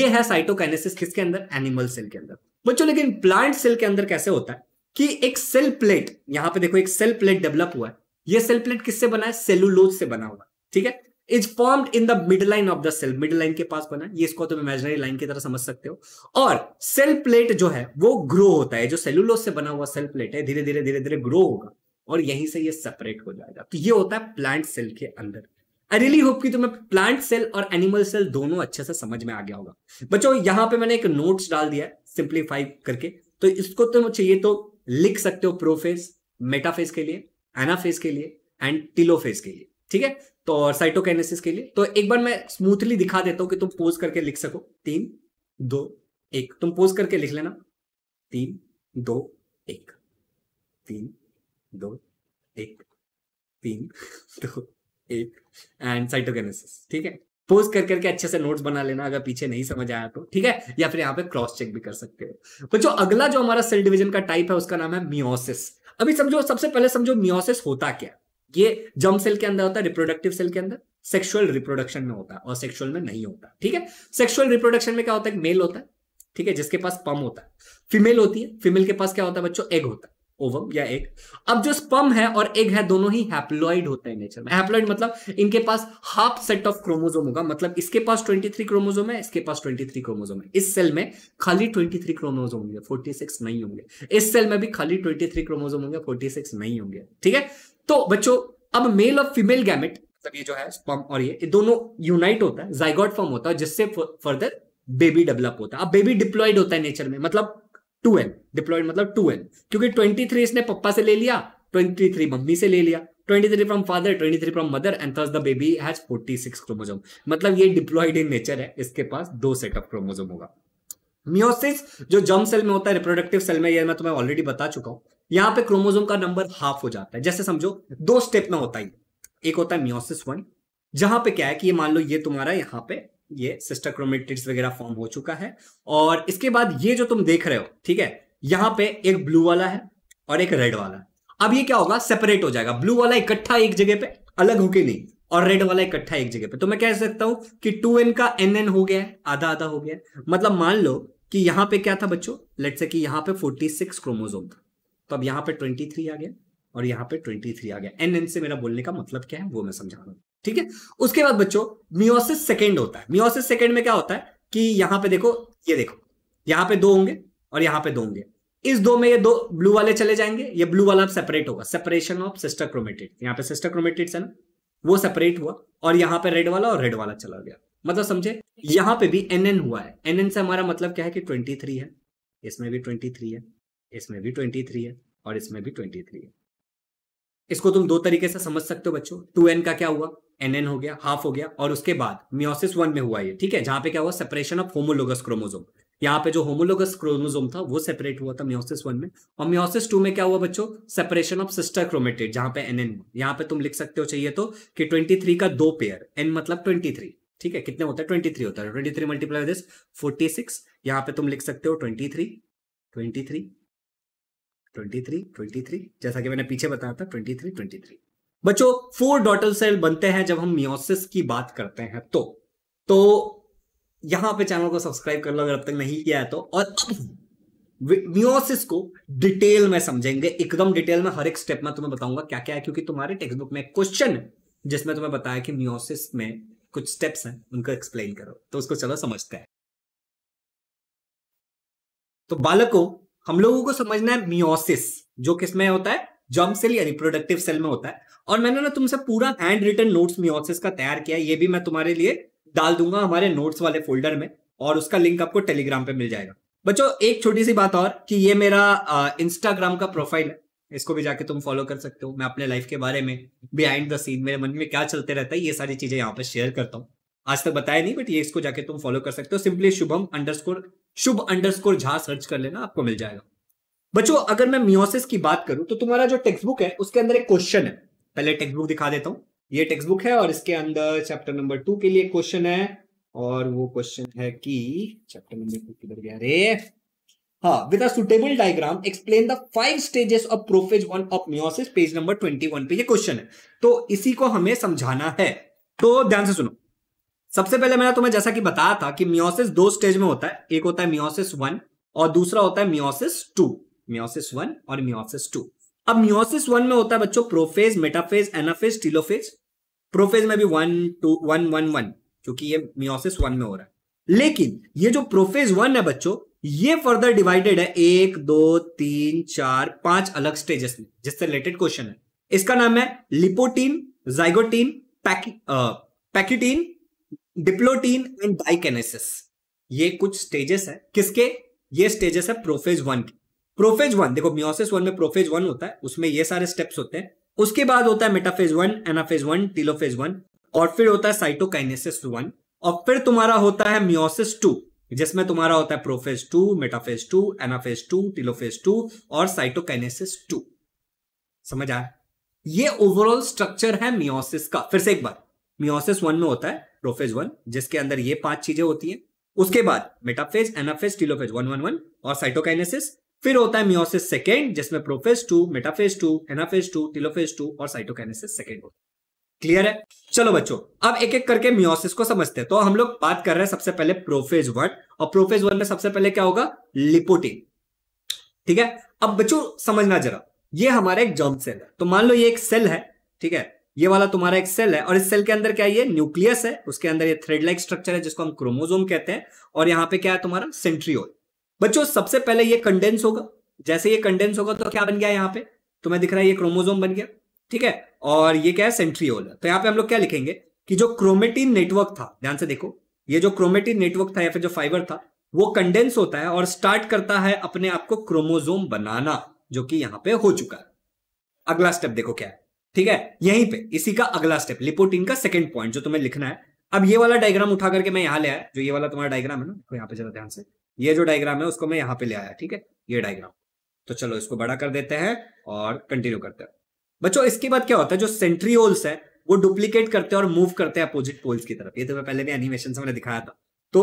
ये है साइटोकाइनेसिस किसके अंदर एनिमल सेल के अंदर बच्चों लेकिन प्लांट सेल के अंदर कैसे होता है कि एक सेल प्लेट यहाँ पे देखो एक सेल प्लेट डेवलप हुआ है ये सेल प्लेट किससे बना है सेलुलोज से बना हुआ ठीक है is form in the mid line of the cell mid line के पास बना ये इसको तुम इमेजनरी लाइन की तरह समझ सकते हो और सेल प्लेट जो है वो ग्रो होता है जो सेलुलोज से बना हुआ सेल प्लेट है धीरे धीरे धीरे धीरे ग्रो होगा और यहीं से ये सेपरेट हो जाएगा तो ये होता है प्लांट सेल के अंदर आई रियली होप कि तुम्हें प्लांट सेल और एनिमल सेल दोनों अच्छे से समझ में आ गया होगा बच्चों यहां पे मैंने एक नोट्स डाल दिया सिंप्लीफाई करके तो इसको तुम चाहिए तो लिख सकते हो प्रोफेस मेटाफेस के लिए एनाफेज के लिए एंड टिलोफेज के लिए ठीक है तो और साइटोकेनेसिस के लिए तो एक बार मैं स्मूथली दिखा देता हूँ कि तुम पोज करके लिख सको तीन दो एक तुम पोज करके लिख लेना तीन दो एक तीन दो एक तीन दो एक एंड साइटोकेनेसिस ठीक है पोज कर करके अच्छे से नोट्स बना लेना अगर पीछे नहीं समझ आया तो ठीक है या फिर यहाँ पे क्रॉस चेक भी कर सकते हो बच्चों अगला जो हमारा सेल डिवीजन का टाइप है उसका नाम है मियोसिस अभी समझो सबसे पहले समझो मियोसिस होता क्या ये जम सेल के अंदर होता है रिप्रोडक्टिव सेल के अंदर सेक्सुअल रिप्रोडक्शन में होता है और सेक्सुअल में नहीं होता ठीक है सेक्सुअल रिप्रोडक्शन में क्या होता है मेल होता है ठीक है जिसके पास पम होता है फीमेल होती है फीमेल के पास क्या होता है बच्चों एग होता है ओवम या एक अब जो स्पम है और एग है दोनों ही हैप्लॉइड होते हैं नेचर में हैप्लॉइड मतलब इनके पास हाफ सेट ऑफ क्रोमोजोम होगा मतलब इसके पास 23 क्रोमोजोम है इसके पास 23 क्रोमोजोम है इस सेल में खाली 23 क्रोमोजोम होंगे 46 नहीं होंगे इस सेल में भी खाली 23 क्रोमोजोम होंगे 46 नहीं होंगे ठीक है तो बच्चों अब मेल और फीमेल गैमेट मतलब ये जो है स्पम और ये, ये दोनों यूनाइट होता है जाइगॉड फॉर्म होता है जिससे फर्दर बेबी डेवलप होता है अब बेबी डिप्लॉइड होता है नेचर में मतलब टू एन डिप्लॉयड मतलब टू एन क्योंकि ट्वेंटी थ्री इसने पप्पा से ले लिया ट्वेंटी थ्री मम्मी से ले लिया twenty three from father twenty three from mother and thus the baby has forty six chromosome मतलब ये डिप्लॉयड इन नेचर है इसके पास दो सेट ऑफ क्रोमोजोम होगा मियोसिस जो जम सेल में होता है रिप्रोडक्टिव सेल में ये मैं तुम्हें ऑलरेडी बता चुका हूं यहां पे क्रोमोजोम का नंबर हाफ हो जाता है जैसे समझो दो स्टेप में होता है एक होता है मियोसिस वन जहां पे क्या है कि ये मान लो ये तुम्हारा यहां पे ये सिस्टर क्रोमेटिट्स वगैरह फॉर्म हो चुका है और इसके बाद ये जो तुम देख रहे हो ठीक है यहाँ पे एक ब्लू वाला है और एक रेड वाला अब ये क्या होगा सेपरेट हो जाएगा ब्लू वाला इकट्ठा एक जगह पे अलग होके नहीं और रेड वाला इकट्ठा एक जगह पे तो मैं कह सकता हूं कि टू एन का एन एन हो गया है आधा आधा हो गया मतलब मान लो कि यहां पे क्या था बच्चों लेट से कि यहाँ पे सिक्स क्रोमोजोम था तो अब यहाँ पे थ्री आ गया और यहां पे थ्री आ गया एन एन से मेरा बोलने का मतलब क्या है वो मैं समझा रहा हूँ ठीक है उसके बाद बच्चों मियोसिस सेकेंड होता है मियोसिस सेकेंड में क्या होता है कि यहां पे देखो ये देखो यहां पे दो होंगे और यहां पे दो होंगे इस दो में ये दो ब्लू वाले चले जाएंगे ये ब्लू वाला अब सेपरेट होगा सेपरेशन ऑफ सिस्टर क्रोमेटेड यहाँ पे सिस्टर क्रोमेटेड है ना वो सेपरेट हुआ और यहाँ पे रेड वाला और रेड वाला चला गया मतलब समझे यहाँ पे भी एन हुआ है एन से हमारा मतलब क्या है कि ट्वेंटी है इसमें भी ट्वेंटी है इसमें भी ट्वेंटी है और इसमें भी ट्वेंटी है इसको तुम दो तरीके से समझ सकते हो बच्चों टू एन का क्या हुआ एन एन हो गया हाफ हो गया और उसके बाद मियोसिस वन में हुआ ये ठीक है जहां पे क्या हुआ सेपरेशन ऑफ होमोलोगस क्रोमोजोम यहाँ पे जो होमोलोगस क्रोमोजोम था वो सेपरेट हुआ था मियोसिस वन में और मियोसिस टू में क्या हुआ बच्चों सेपरेशन ऑफ सिस्टर क्रोमेटेड जहां पे एन एन यहाँ पे तुम लिख सकते हो चाहिए तो कि ट्वेंटी थ्री का दो पेयर एन मतलब ट्वेंटी थ्री ठीक है कितने होता है ट्वेंटी थ्री होता है twenty three multiply this forty six यहाँ पे तुम लिख सकते हो ट्वेंटी थ्री ट्वेंटी थ्री 23 जैसा कि मैंने पीछे बताया था 23 23 बच्चों फोर डॉटल सेल बनते हैं जब हम मियोसिस की बात करते हैं तो तो यहां पे चैनल को सब्सक्राइब कर लो अगर अब तक नहीं किया है तो और मियोसिस को डिटेल में समझेंगे एकदम डिटेल में हर एक स्टेप में तुम्हें बताऊंगा क्या क्या है क्योंकि तुम्हारे टेक्स्ट बुक में क्वेश्चन जिसमें तुम्हें बताया कि मियोसिस में कुछ स्टेप्स हैं उनको एक्सप्लेन करो तो उसको चलो समझते हैं तो बालकों हम लोगों को समझना है मियोसिस जो किसमें होता है जम सेल या रिप्रोडक्टिव सेल में होता है और मैंने ना तुमसे पूरा हैंड रिटन नोट्स मियोसिस का तैयार किया ये भी मैं तुम्हारे लिए डाल दूंगा हमारे नोट्स वाले फोल्डर में और उसका लिंक आपको टेलीग्राम पे मिल जाएगा बच्चों एक छोटी सी बात और कि ये मेरा इंस्टाग्राम का प्रोफाइल है इसको भी जाके तुम फॉलो कर सकते हो मैं अपने लाइफ के बारे में बिहाइंड द सीन मेरे मन में क्या चलते रहता है ये सारी चीजें यहाँ पे शेयर करता हूँ आज तक बताया नहीं बट ये इसको जाके तुम फॉलो कर सकते हो simply Shubham underscore Shubh underscore Jha search कर लेना आपको मिल जाएगा बच्चों अगर मैं मियोसिस की बात करूं तो तुम्हारा जो टेक्स्ट बुक है उसके अंदर एक क्वेश्चन है पहले टेक्स्ट बुक दिखा देता हूं ये टेक्स्ट बुक है और इसके अंदर चैप्टर नंबर टू के लिए क्वेश्चन है और वो क्वेश्चन है कि चैप्टर नंबर टू किधर गया रे हाँ with a suitable diagram explain the five stages of prophase one of meiosis page number twenty one पे ये क्वेश्चन है तो इसी को हमें समझाना है तो ध्यान से सुनो सबसे पहले मैंने तुम्हें जैसा कि बताया था कि मियोसिस दो स्टेज में होता है एक होता है मियोसिस वन और दूसरा होता है मियोसिस टू मियोसिस वन और मियोसिस टू अब मियोसिस वन में होता है बच्चों prophase metaphase anaphase telophase prophase में भी one two one one one क्योंकि ये मियोसिस वन में हो रहा है लेकिन ये जो प्रोफेज वन है बच्चों ये फर्दर डिवाइडेड है एक दो तीन चार पांच अलग स्टेजेस में जिससे रिलेटेड क्वेश्चन है इसका नाम है leptotene zygotene pachytene diplotene and diakinesis ये कुछ स्टेजेस है किसके ये स्टेजेस है प्रोफेज वन के प्रोफेज वन देखो मियोसिस वन में प्रोफेज वन होता है उसमें ये सारे स्टेप्स होते हैं उसके बाद होता है metaphase one anaphase one telophase one और फिर होता है साइटोकाइनेसिस वन और फिर तुम्हारा होता है मियोसिस टू जिसमें तुम्हारा होता है prophase two metaphase two anaphase two telophase two और साइटोकाइनेसिस टू समझ आया ये ओवरऑल स्ट्रक्चर है मियोसिस का फिर से एक बार मियोसिस वन में होता है प्रोफेज वन जिसके अंदर ये पांच चीजें होती हैं उसके बाद metaphase anaphase telophase one one one और साइटोकाइनेसिस फिर होता है मियोसिस सेकेंड जिसमें prophase two metaphase two anaphase two telophase two और साइटोकाइनेसिस सेकेंड होता है क्लियर है चलो बच्चों अब एक एक करके मियोसिस को समझते हैं तो हम लोग बात कर रहे हैं सबसे पहले प्रोफेज वन और प्रोफेज वन में सबसे पहले क्या होगा लिपोटिन ठीक है अब बच्चों समझना जरा ये हमारा एक जर्म सेल है तो मान लो ये एक सेल है ठीक है ये वाला तुम्हारा एक सेल है और इस सेल के अंदर क्या ये न्यूक्लियस है उसके अंदर ये थ्रेड लाइक स्ट्रक्चर है जिसको हम क्रोमोजोम कहते हैं और यहाँ पे क्या है तुम्हारा सेंट्रियोल बच्चों सबसे पहले ये कंडेंस होगा जैसे ये कंडेंस होगा तो क्या बन गया यहाँ पे तुम्हें दिख रहा है ये क्रोमोजोम बन गया ठीक है और ये क्या है सेंट्रियोल है तो यहाँ पे हम लोग क्या लिखेंगे कि जो क्रोमेटिन नेटवर्क था ध्यान से देखो ये जो क्रोमेटिन नेटवर्क था या फिर जो फाइबर था वो कंडेंस होता है और स्टार्ट करता है अपने आप को क्रोमोजोम बनाना जो कि यहाँ पे हो चुका है अगला स्टेप देखो क्या है ठीक है यहीं पे इसी का अगला स्टेप लिपोटीन का सेकंड पॉइंट जो तुम्हें लिखना है अब ये वाला डायग्राम उठा करके मैं यहाँ ले आया जो ये वाला तुम्हारा डायग्राम है ना देखो यहाँ पे जरा ध्यान से ये जो डायग्राम है उसको मैं यहाँ पे ले आया ठीक है ये डायग्राम तो चलो इसको बड़ा कर देते हैं और कंटिन्यू करते हैं बच्चों इसके बाद क्या होता है जो सेंट्रियोल्स है वो डुप्लीकेट करते हैं और मूव करते हैं अपोजिट पोल्स की तरफ ये तो मैं पहले भी एनिमेशन से मैंने दिखाया था तो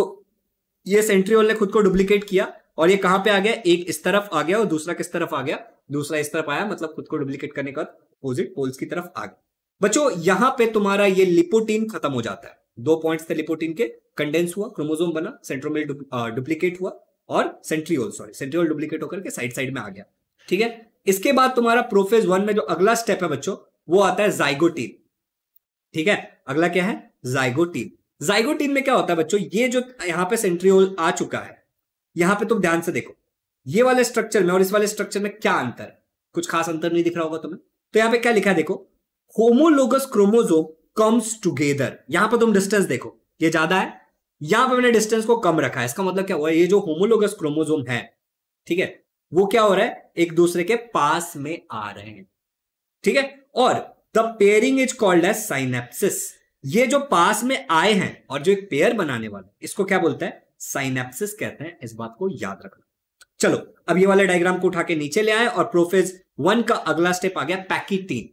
ये सेंट्रियोल ने खुद को डुप्लीकेट किया और ये कहाँ पे आ गया एक इस तरफ आ गया और दूसरा किस तरफ आ गया दूसरा इस तरफ आया मतलब खुद को डुप्लीकेट करने के बाद अपोजिट पोल्स की तरफ आ गए बच्चों यहां पे तुम्हारा ये लिपोटीन खत्म हो जाता है दो पॉइंट्स थे लिपोटीन के कंडेंस हुआ क्रोमोजोम बना सेंट्रोमेल डुप्लीकेट हुआ और सेंट्रियोल सॉरी सेंट्रियोल डुप्लीकेट होकर के साइड साइड में आ गया ठीक है इसके बाद तुम्हारा प्रोफेज वन में जो अगला स्टेप है बच्चों वो आता है जाइगोटीन ठीक है अगला क्या है जाइगोटीन जाइगोटीन में क्या होता है बच्चों ये जो यहां पे सेंट्रियोल आ चुका है यहां पे तुम ध्यान से देखो ये वाले स्ट्रक्चर में और इस वाले स्ट्रक्चर में क्या अंतर है कुछ खास अंतर नहीं दिख रहा होगा तुम्हें तो यहां पे क्या लिखा है देखो होमोलोगस क्रोमोजोम कम्स टूगेदर यहां पर तुम डिस्टेंस देखो ये ज्यादा है यहां पर मैंने डिस्टेंस को कम रखा है इसका मतलब क्या हुआ ये जो होमोलोगस क्रोमोजोम है ठीक है वो क्या हो रहा है एक दूसरे के पास में आ रहे हैं ठीक है और the pairing is called as synapsis ये जो पास में आए हैं और जो एक पेयर बनाने वाले इसको क्या बोलते हैं साइनेप्सिस कहते हैं इस बात को याद रखना चलो अब ये वाले डायग्राम को उठा के नीचे ले आए और प्रोफेज वन का अगला स्टेप आ गया पैकिटीन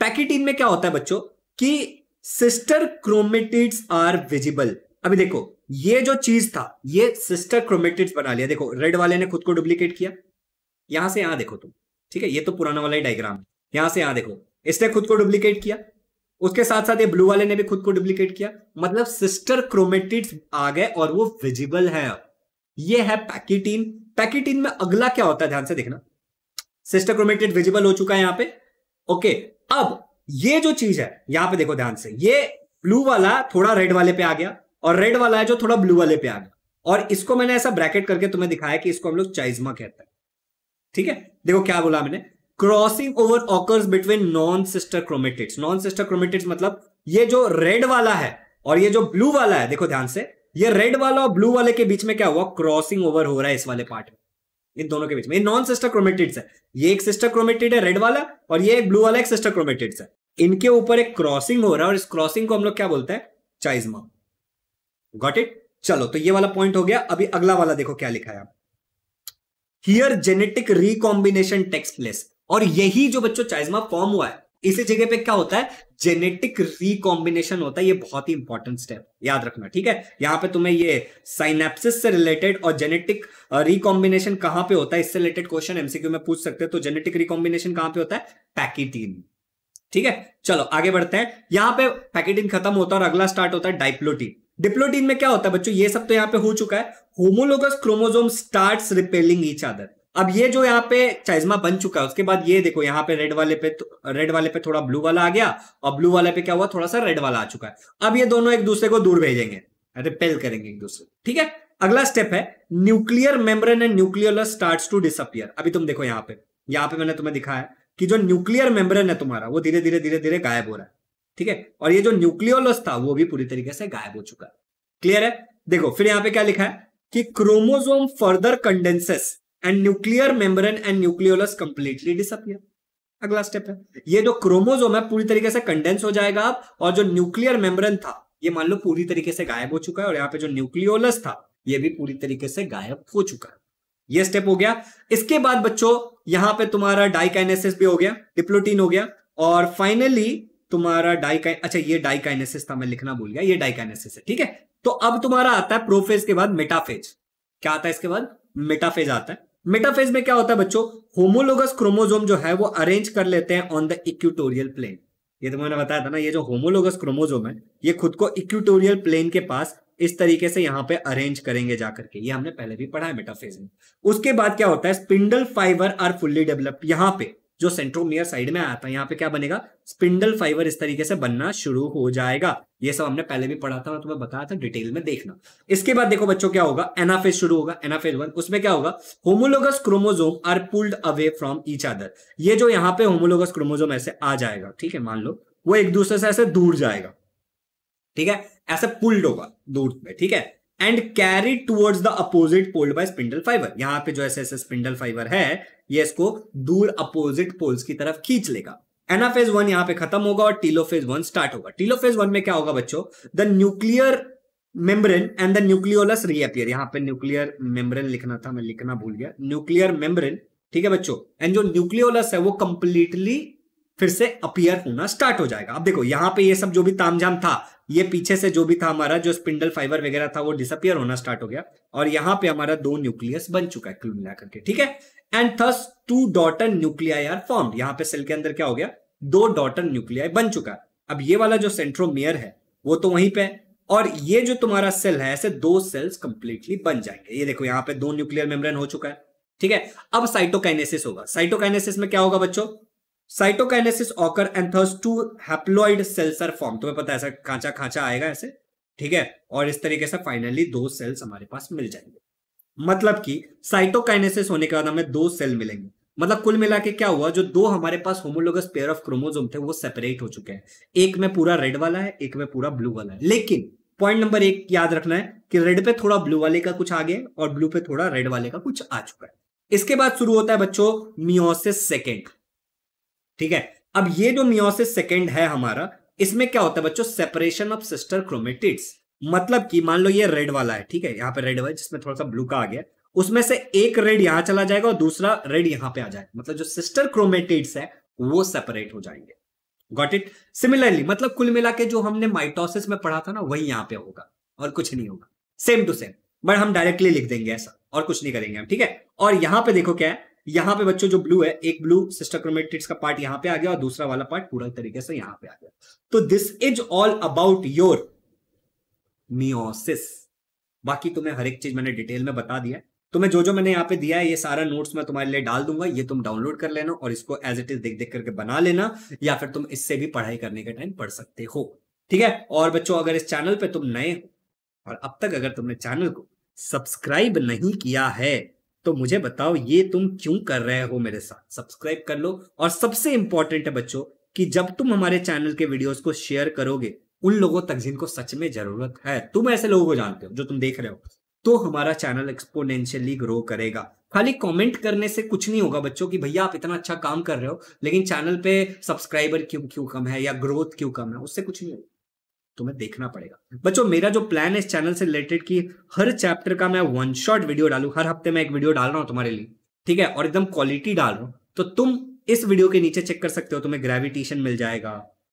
पैकिटीन में क्या होता है बच्चों कि सिस्टर क्रोमेटिड्स आर विजिबल अभी देखो ये जो चीज था ये सिस्टर क्रोमेटिड्स बना लिया देखो रेड वाले ने खुद को डुप्लीकेट किया यहां से यहां देखो तुम ठीक है ये तो पुराना वाला ही डायग्राम है यहां से यहां देखो इसने खुद को डुप्लीकेट किया उसके साथ साथ ये ब्लू वाले ने भी खुद को डुप्लीकेट किया मतलब सिस्टर क्रोमेटिड्स आ गए और वो विजिबल है ये है पैकेटीन पैकेटिन में अगला क्या होता है ध्यान से देखना सिस्टर क्रोमेटेड विजिबल हो चुका है यहां पे ओके अब ये जो चीज है यहां पे देखो ध्यान से ये ब्लू वाला थोड़ा रेड वाले पे आ गया और रेड वाला है जो थोड़ा ब्लू वाले पे आ गया और इसको मैंने ऐसा ब्रैकेट करके तुम्हें दिखाया कि इसको हम लोग चाइजमा कहते हैं ठीक है देखो क्या बोला मैंने crossing over occurs between non sister chromatids non sister chromatids मतलब ये जो रेड वाला है और ये जो ब्लू वाला है देखो ध्यान से ये रेड वाला और ब्लू वाले के बीच में क्या हुआ क्रॉसिंग ओवर हो रहा है इस वाले पार्ट में इन दोनों के बीच में नॉन सिस्टर क्रोमेटेड है ये एक सिस्टर क्रोमेटेड है रेड वाला और ये एक ब्लू वाला एक सिस्टर क्रोमेटेड है इनके ऊपर एक क्रॉसिंग हो रहा है और इस क्रॉसिंग को हम लोग क्या बोलते हैं चाइजमा गॉट इट चलो तो ये वाला पॉइंट हो गया अभी अगला वाला देखो क्या लिखा है here genetic recombination takes place और यही जो बच्चों चाइजमा फॉर्म हुआ है इसी जगह पे क्या होता है जेनेटिक रिकॉम्बिनेशन होता है ये बहुत ही इंपॉर्टेंट स्टेप याद रखना ठीक है यहां पे तुम्हें ये साइनेप्सिस से रिलेटेड और जेनेटिक रिकॉम्बिनेशन कहां पे होता है इससे रिलेटेड क्वेश्चन एमसीक्यू में पूछ सकते हैं तो जेनेटिक रिकॉम्बिनेशन कहां पे होता है पैकेटीन ठीक है चलो आगे बढ़ते हैं यहां पर पैकेटीन खत्म होता है और अगला स्टार्ट होता है डाइप्लोटीन डिप्लोटीन में क्या होता है बच्चों ये सब तो यहाँ पे हो चुका है homologous chromosome start repelling each other अब ये जो यहाँ पे चाइजमा बन चुका है उसके बाद ये देखो यहाँ पे रेड वाले पे रेड तो, वाले पे थोड़ा ब्लू वाला आ गया और ब्लू वाले पे क्या हुआ थोड़ा सा रेड वाला आ चुका है अब ये दोनों एक दूसरे को दूर भेजेंगे रिपेल करेंगे एक दूसरे ठीक है अगला स्टेप है nuclear membrane and nuclear start to disappear अभी तुम देखो यहाँ पे यहाँ पे मैंने तुम्हें दिखाया कि जो न्यूक्लियर मेम्ब्रेन है तुम्हारा वो धीरे धीरे धीरे धीरे गायब हो रहा है ठीक है और ये जो न्यूक्लियोलस था वो भी पूरी तरीके से गायब हो चुका है क्लियर है देखो फिर यहाँ पे क्या लिखा है कि chromosome further condenses and nuclear membrane and nucleolus completely disappear अगला स्टेप है ये जो क्रोमोजोम है पूरी तरीके से कंडेंस हो जाएगा आप और जो न्यूक्लियर मेम्ब्रेन था ये मान लो पूरी तरीके से गायब हो चुका है और यहाँ पे जो न्यूक्लियोलस था ये भी पूरी तरीके से गायब हो चुका है ये स्टेप हो गया इसके बाद बच्चों यहां पे तुम्हारा डाइकाइनेसिस भी हो गया डिप्लोटीन हो गया और फाइनली तुम्हारा डाइका अच्छा ये डाइकाइनेसिस था मैं लिखना भूल गया ये डाइकाइनेसिस है ठीक है तो अब तुम्हारा आता है प्रोफेज के बाद मेटाफेज क्या आता है इसके बाद मेटाफेज आता है मेटाफेज में क्या होता है बच्चों होमोलोगस क्रोमोजोम जो है वो अरेंज कर लेते हैं ऑन द इक्यूटोरियल प्लेन ये तो मैंने बताया था ना ये जो होमोलोगस क्रोमोजोम है ये खुद को इक्यूटोरियल प्लेन के पास इस तरीके से यहाँ पे अरेंज करेंगे जाकर के ये हमने पहले भी पढ़ा है मेटाफेज में उसके बाद क्या होता है spindle fibre are fully develop यहाँ पे जो सेंट्रोमियर साइड में आता है यहाँ पे क्या बनेगा स्पिंडल फाइबर इस तरीके से बनना शुरू हो जाएगा ये सब हमने पहले भी पढ़ा था मैं तुम्हें बताया था डिटेल में देखना इसके बाद देखो बच्चों क्या होगा एनाफेज शुरू होगा एनाफेज वन उसमें क्या होगा homologous chromosome are pulled away from each other ये जो यहाँ पे होमोलोगस क्रोमोजोम ऐसे आ जाएगा ठीक है मान लो वो एक दूसरे से ऐसे दूर जाएगा ठीक है ऐसे पुल्ड होगा दूर में ठीक है and carry towards the opposite poles by spindle fibre यहाँ पे जो ऐसे ऐसे स्पिंडल फाइबर है ये इसको दूर अपोजिट पोल्स की तरफ खींच लेगा एनाफेज वन यहां पे खत्म होगा और टीलोफेज वन स्टार्ट होगा टीलोफेज वन में क्या होगा बच्चों the nuclear membrane and the nucleolus reappear यहां पे न्यूक्लियर मेम्ब्रेन लिखना था मैं लिखना भूल गया न्यूक्लियर मेम्ब्रेन ठीक है बच्चों एंड जो न्यूक्लियोलस है वो कंप्लीटली फिर से अपियर होना स्टार्ट हो जाएगा अब देखो यहाँ पे ये सब जो भी तामझाम था ये पीछे से जो भी था हमारा जो स्पिंडल फाइबर वगैरह था वो डिसअपियर होना स्टार्ट हो गया और यहाँ पे हमारा दो न्यूक्लियस बन चुका है कुल मिलाकर के ठीक है and thus two daughter nuclei are form यहां पे सेल के अंदर क्या हो गया दो डॉटर न्यूक्लियाई बन चुका है अब ये वाला जो सेंट्रोमियर है वो तो वहीं पे है और ये जो तुम्हारा सेल है ऐसे दो सेल्स कंप्लीटली बन जाएंगे ये देखो यहाँ पे दो न्यूक्लियर मेम्ब्रेन हो चुका है ठीक है अब साइटोकाइनेसिस होगा साइटोकाइनेसिस में क्या होगा बच्चों cytokinesis occur and thus two haploid cells are form तुम्हें पता है ऐसा खांचा खांचा आएगा ऐसे ठीक है और इस तरीके से फाइनली दो सेल्स हमारे पास मिल जाएंगे मतलब कि साइटोकाइनेसिस होने के बाद हमें दो सेल मिलेंगे मतलब कुल मिला के क्या हुआ जो दो हमारे पास होमोलोगस पेयर ऑफ क्रोमोजोम थे वो सेपरेट हो चुके हैं एक में पूरा रेड वाला है एक में पूरा ब्लू वाला है लेकिन पॉइंट नंबर एक याद रखना है कि रेड पे थोड़ा ब्लू वाले का कुछ आगे और ब्लू पे थोड़ा रेड वाले का कुछ आ चुका है इसके बाद शुरू होता है बच्चों मियोसिस सेकेंड ठीक है अब ये जो मियोसिस सेकेंड है हमारा इसमें क्या होता है बच्चों सेपरेशन ऑफ सिस्टर क्रोमेटिड्स मतलब कि मान लो ये रेड वाला है ठीक है यहाँ पे रेड वाला जिसमें थोड़ा सा ब्लू का आ गया उसमें से एक रेड यहाँ चला जाएगा और दूसरा रेड यहाँ पे आ जाएगा मतलब जो सिस्टर क्रोमेटेड्स है वो सेपरेट हो जाएंगे गॉट इट सिमिलरली मतलब कुल मिला के जो हमने माइटोसिस में पढ़ा था ना वही यहाँ पे होगा और कुछ नहीं होगा सेम टू सेम बट हम डायरेक्टली लिख देंगे ऐसा और कुछ नहीं करेंगे हम ठीक है और यहाँ पे देखो क्या है यहाँ पे बच्चों जो ब्लू है एक ब्लू सिस्टर क्रोमेटिड्स का पार्ट यहाँ पे आ गया और दूसरा वाला पार्ट पूरा तरीके से यहाँ पे आ गया तो this is all about your meiosis बाकी तुम्हें हर एक चीज मैंने डिटेल में बता दिया तुम्हें जो जो मैंने यहाँ पे दिया है ये सारा नोट्स मैं तुम्हारे लिए डाल दूंगा ये तुम डाउनलोड कर लेना और इसको एज इट इज देख देख करके बना लेना या फिर तुम इससे भी पढ़ाई करने के टाइम पढ़ सकते हो ठीक है और बच्चों अगर इस चैनल पे तुम नए हो और अब तक अगर तुमने चैनल को सब्सक्राइब नहीं किया है तो मुझे बताओ ये तुम क्यों कर रहे हो मेरे साथ सब्सक्राइब कर लो और सबसे इंपॉर्टेंट है बच्चों कि जब तुम हमारे चैनल के वीडियोस को शेयर करोगे उन लोगों तक जिनको सच में जरूरत है तुम ऐसे लोगों को जानते हो जो तुम देख रहे हो तो हमारा चैनल एक्सपोनेंशियली ग्रो करेगा खाली कमेंट करने से कुछ नहीं होगा बच्चों की भैया आप इतना अच्छा काम कर रहे हो लेकिन चैनल पे सब्सक्राइबर क्यों क्यों कम है या ग्रोथ क्यों कम है उससे कुछ नहीं होगा तुम्हें देखना पड़ेगा बच्चों मेरा जो प्लान है इस चैनल से रिलेटेड कि हर चैप्टर का मैं वन शॉट वीडियो डालू हर हफ्ते मैं एक वीडियो डाल रहा हूँ तुम्हारे लिए ठीक है और एकदम क्वालिटी डाल रहा हूँ तो तुम इस वीडियो के नीचे चेक कर सकते हो तुम्हें ग्रेविटेशन मिल जाएगा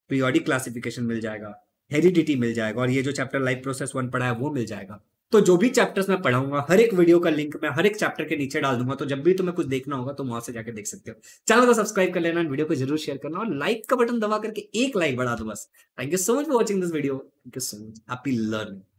पीरियोडिक क्लासिफिकेशन मिल जाएगा हेरिडिटी मिल जाएगा और ये जो चैप्टर लाइफ प्रोसेस वन पढ़ा है वो मिल जाएगा तो जो भी चैप्टर्स मैं पढ़ाऊंगा हर एक वीडियो का लिंक मैं हर एक चैप्टर के नीचे डाल दूंगा तो जब भी तुम्हें कुछ देखना होगा तो वहां से जाकर देख सकते हो चैनल को सब्सक्राइब कर लेना वीडियो को जरूर शेयर करना और लाइक का बटन दबा करके एक लाइक बढ़ा दो बस thank you so much for watching this video thank you so much happy learning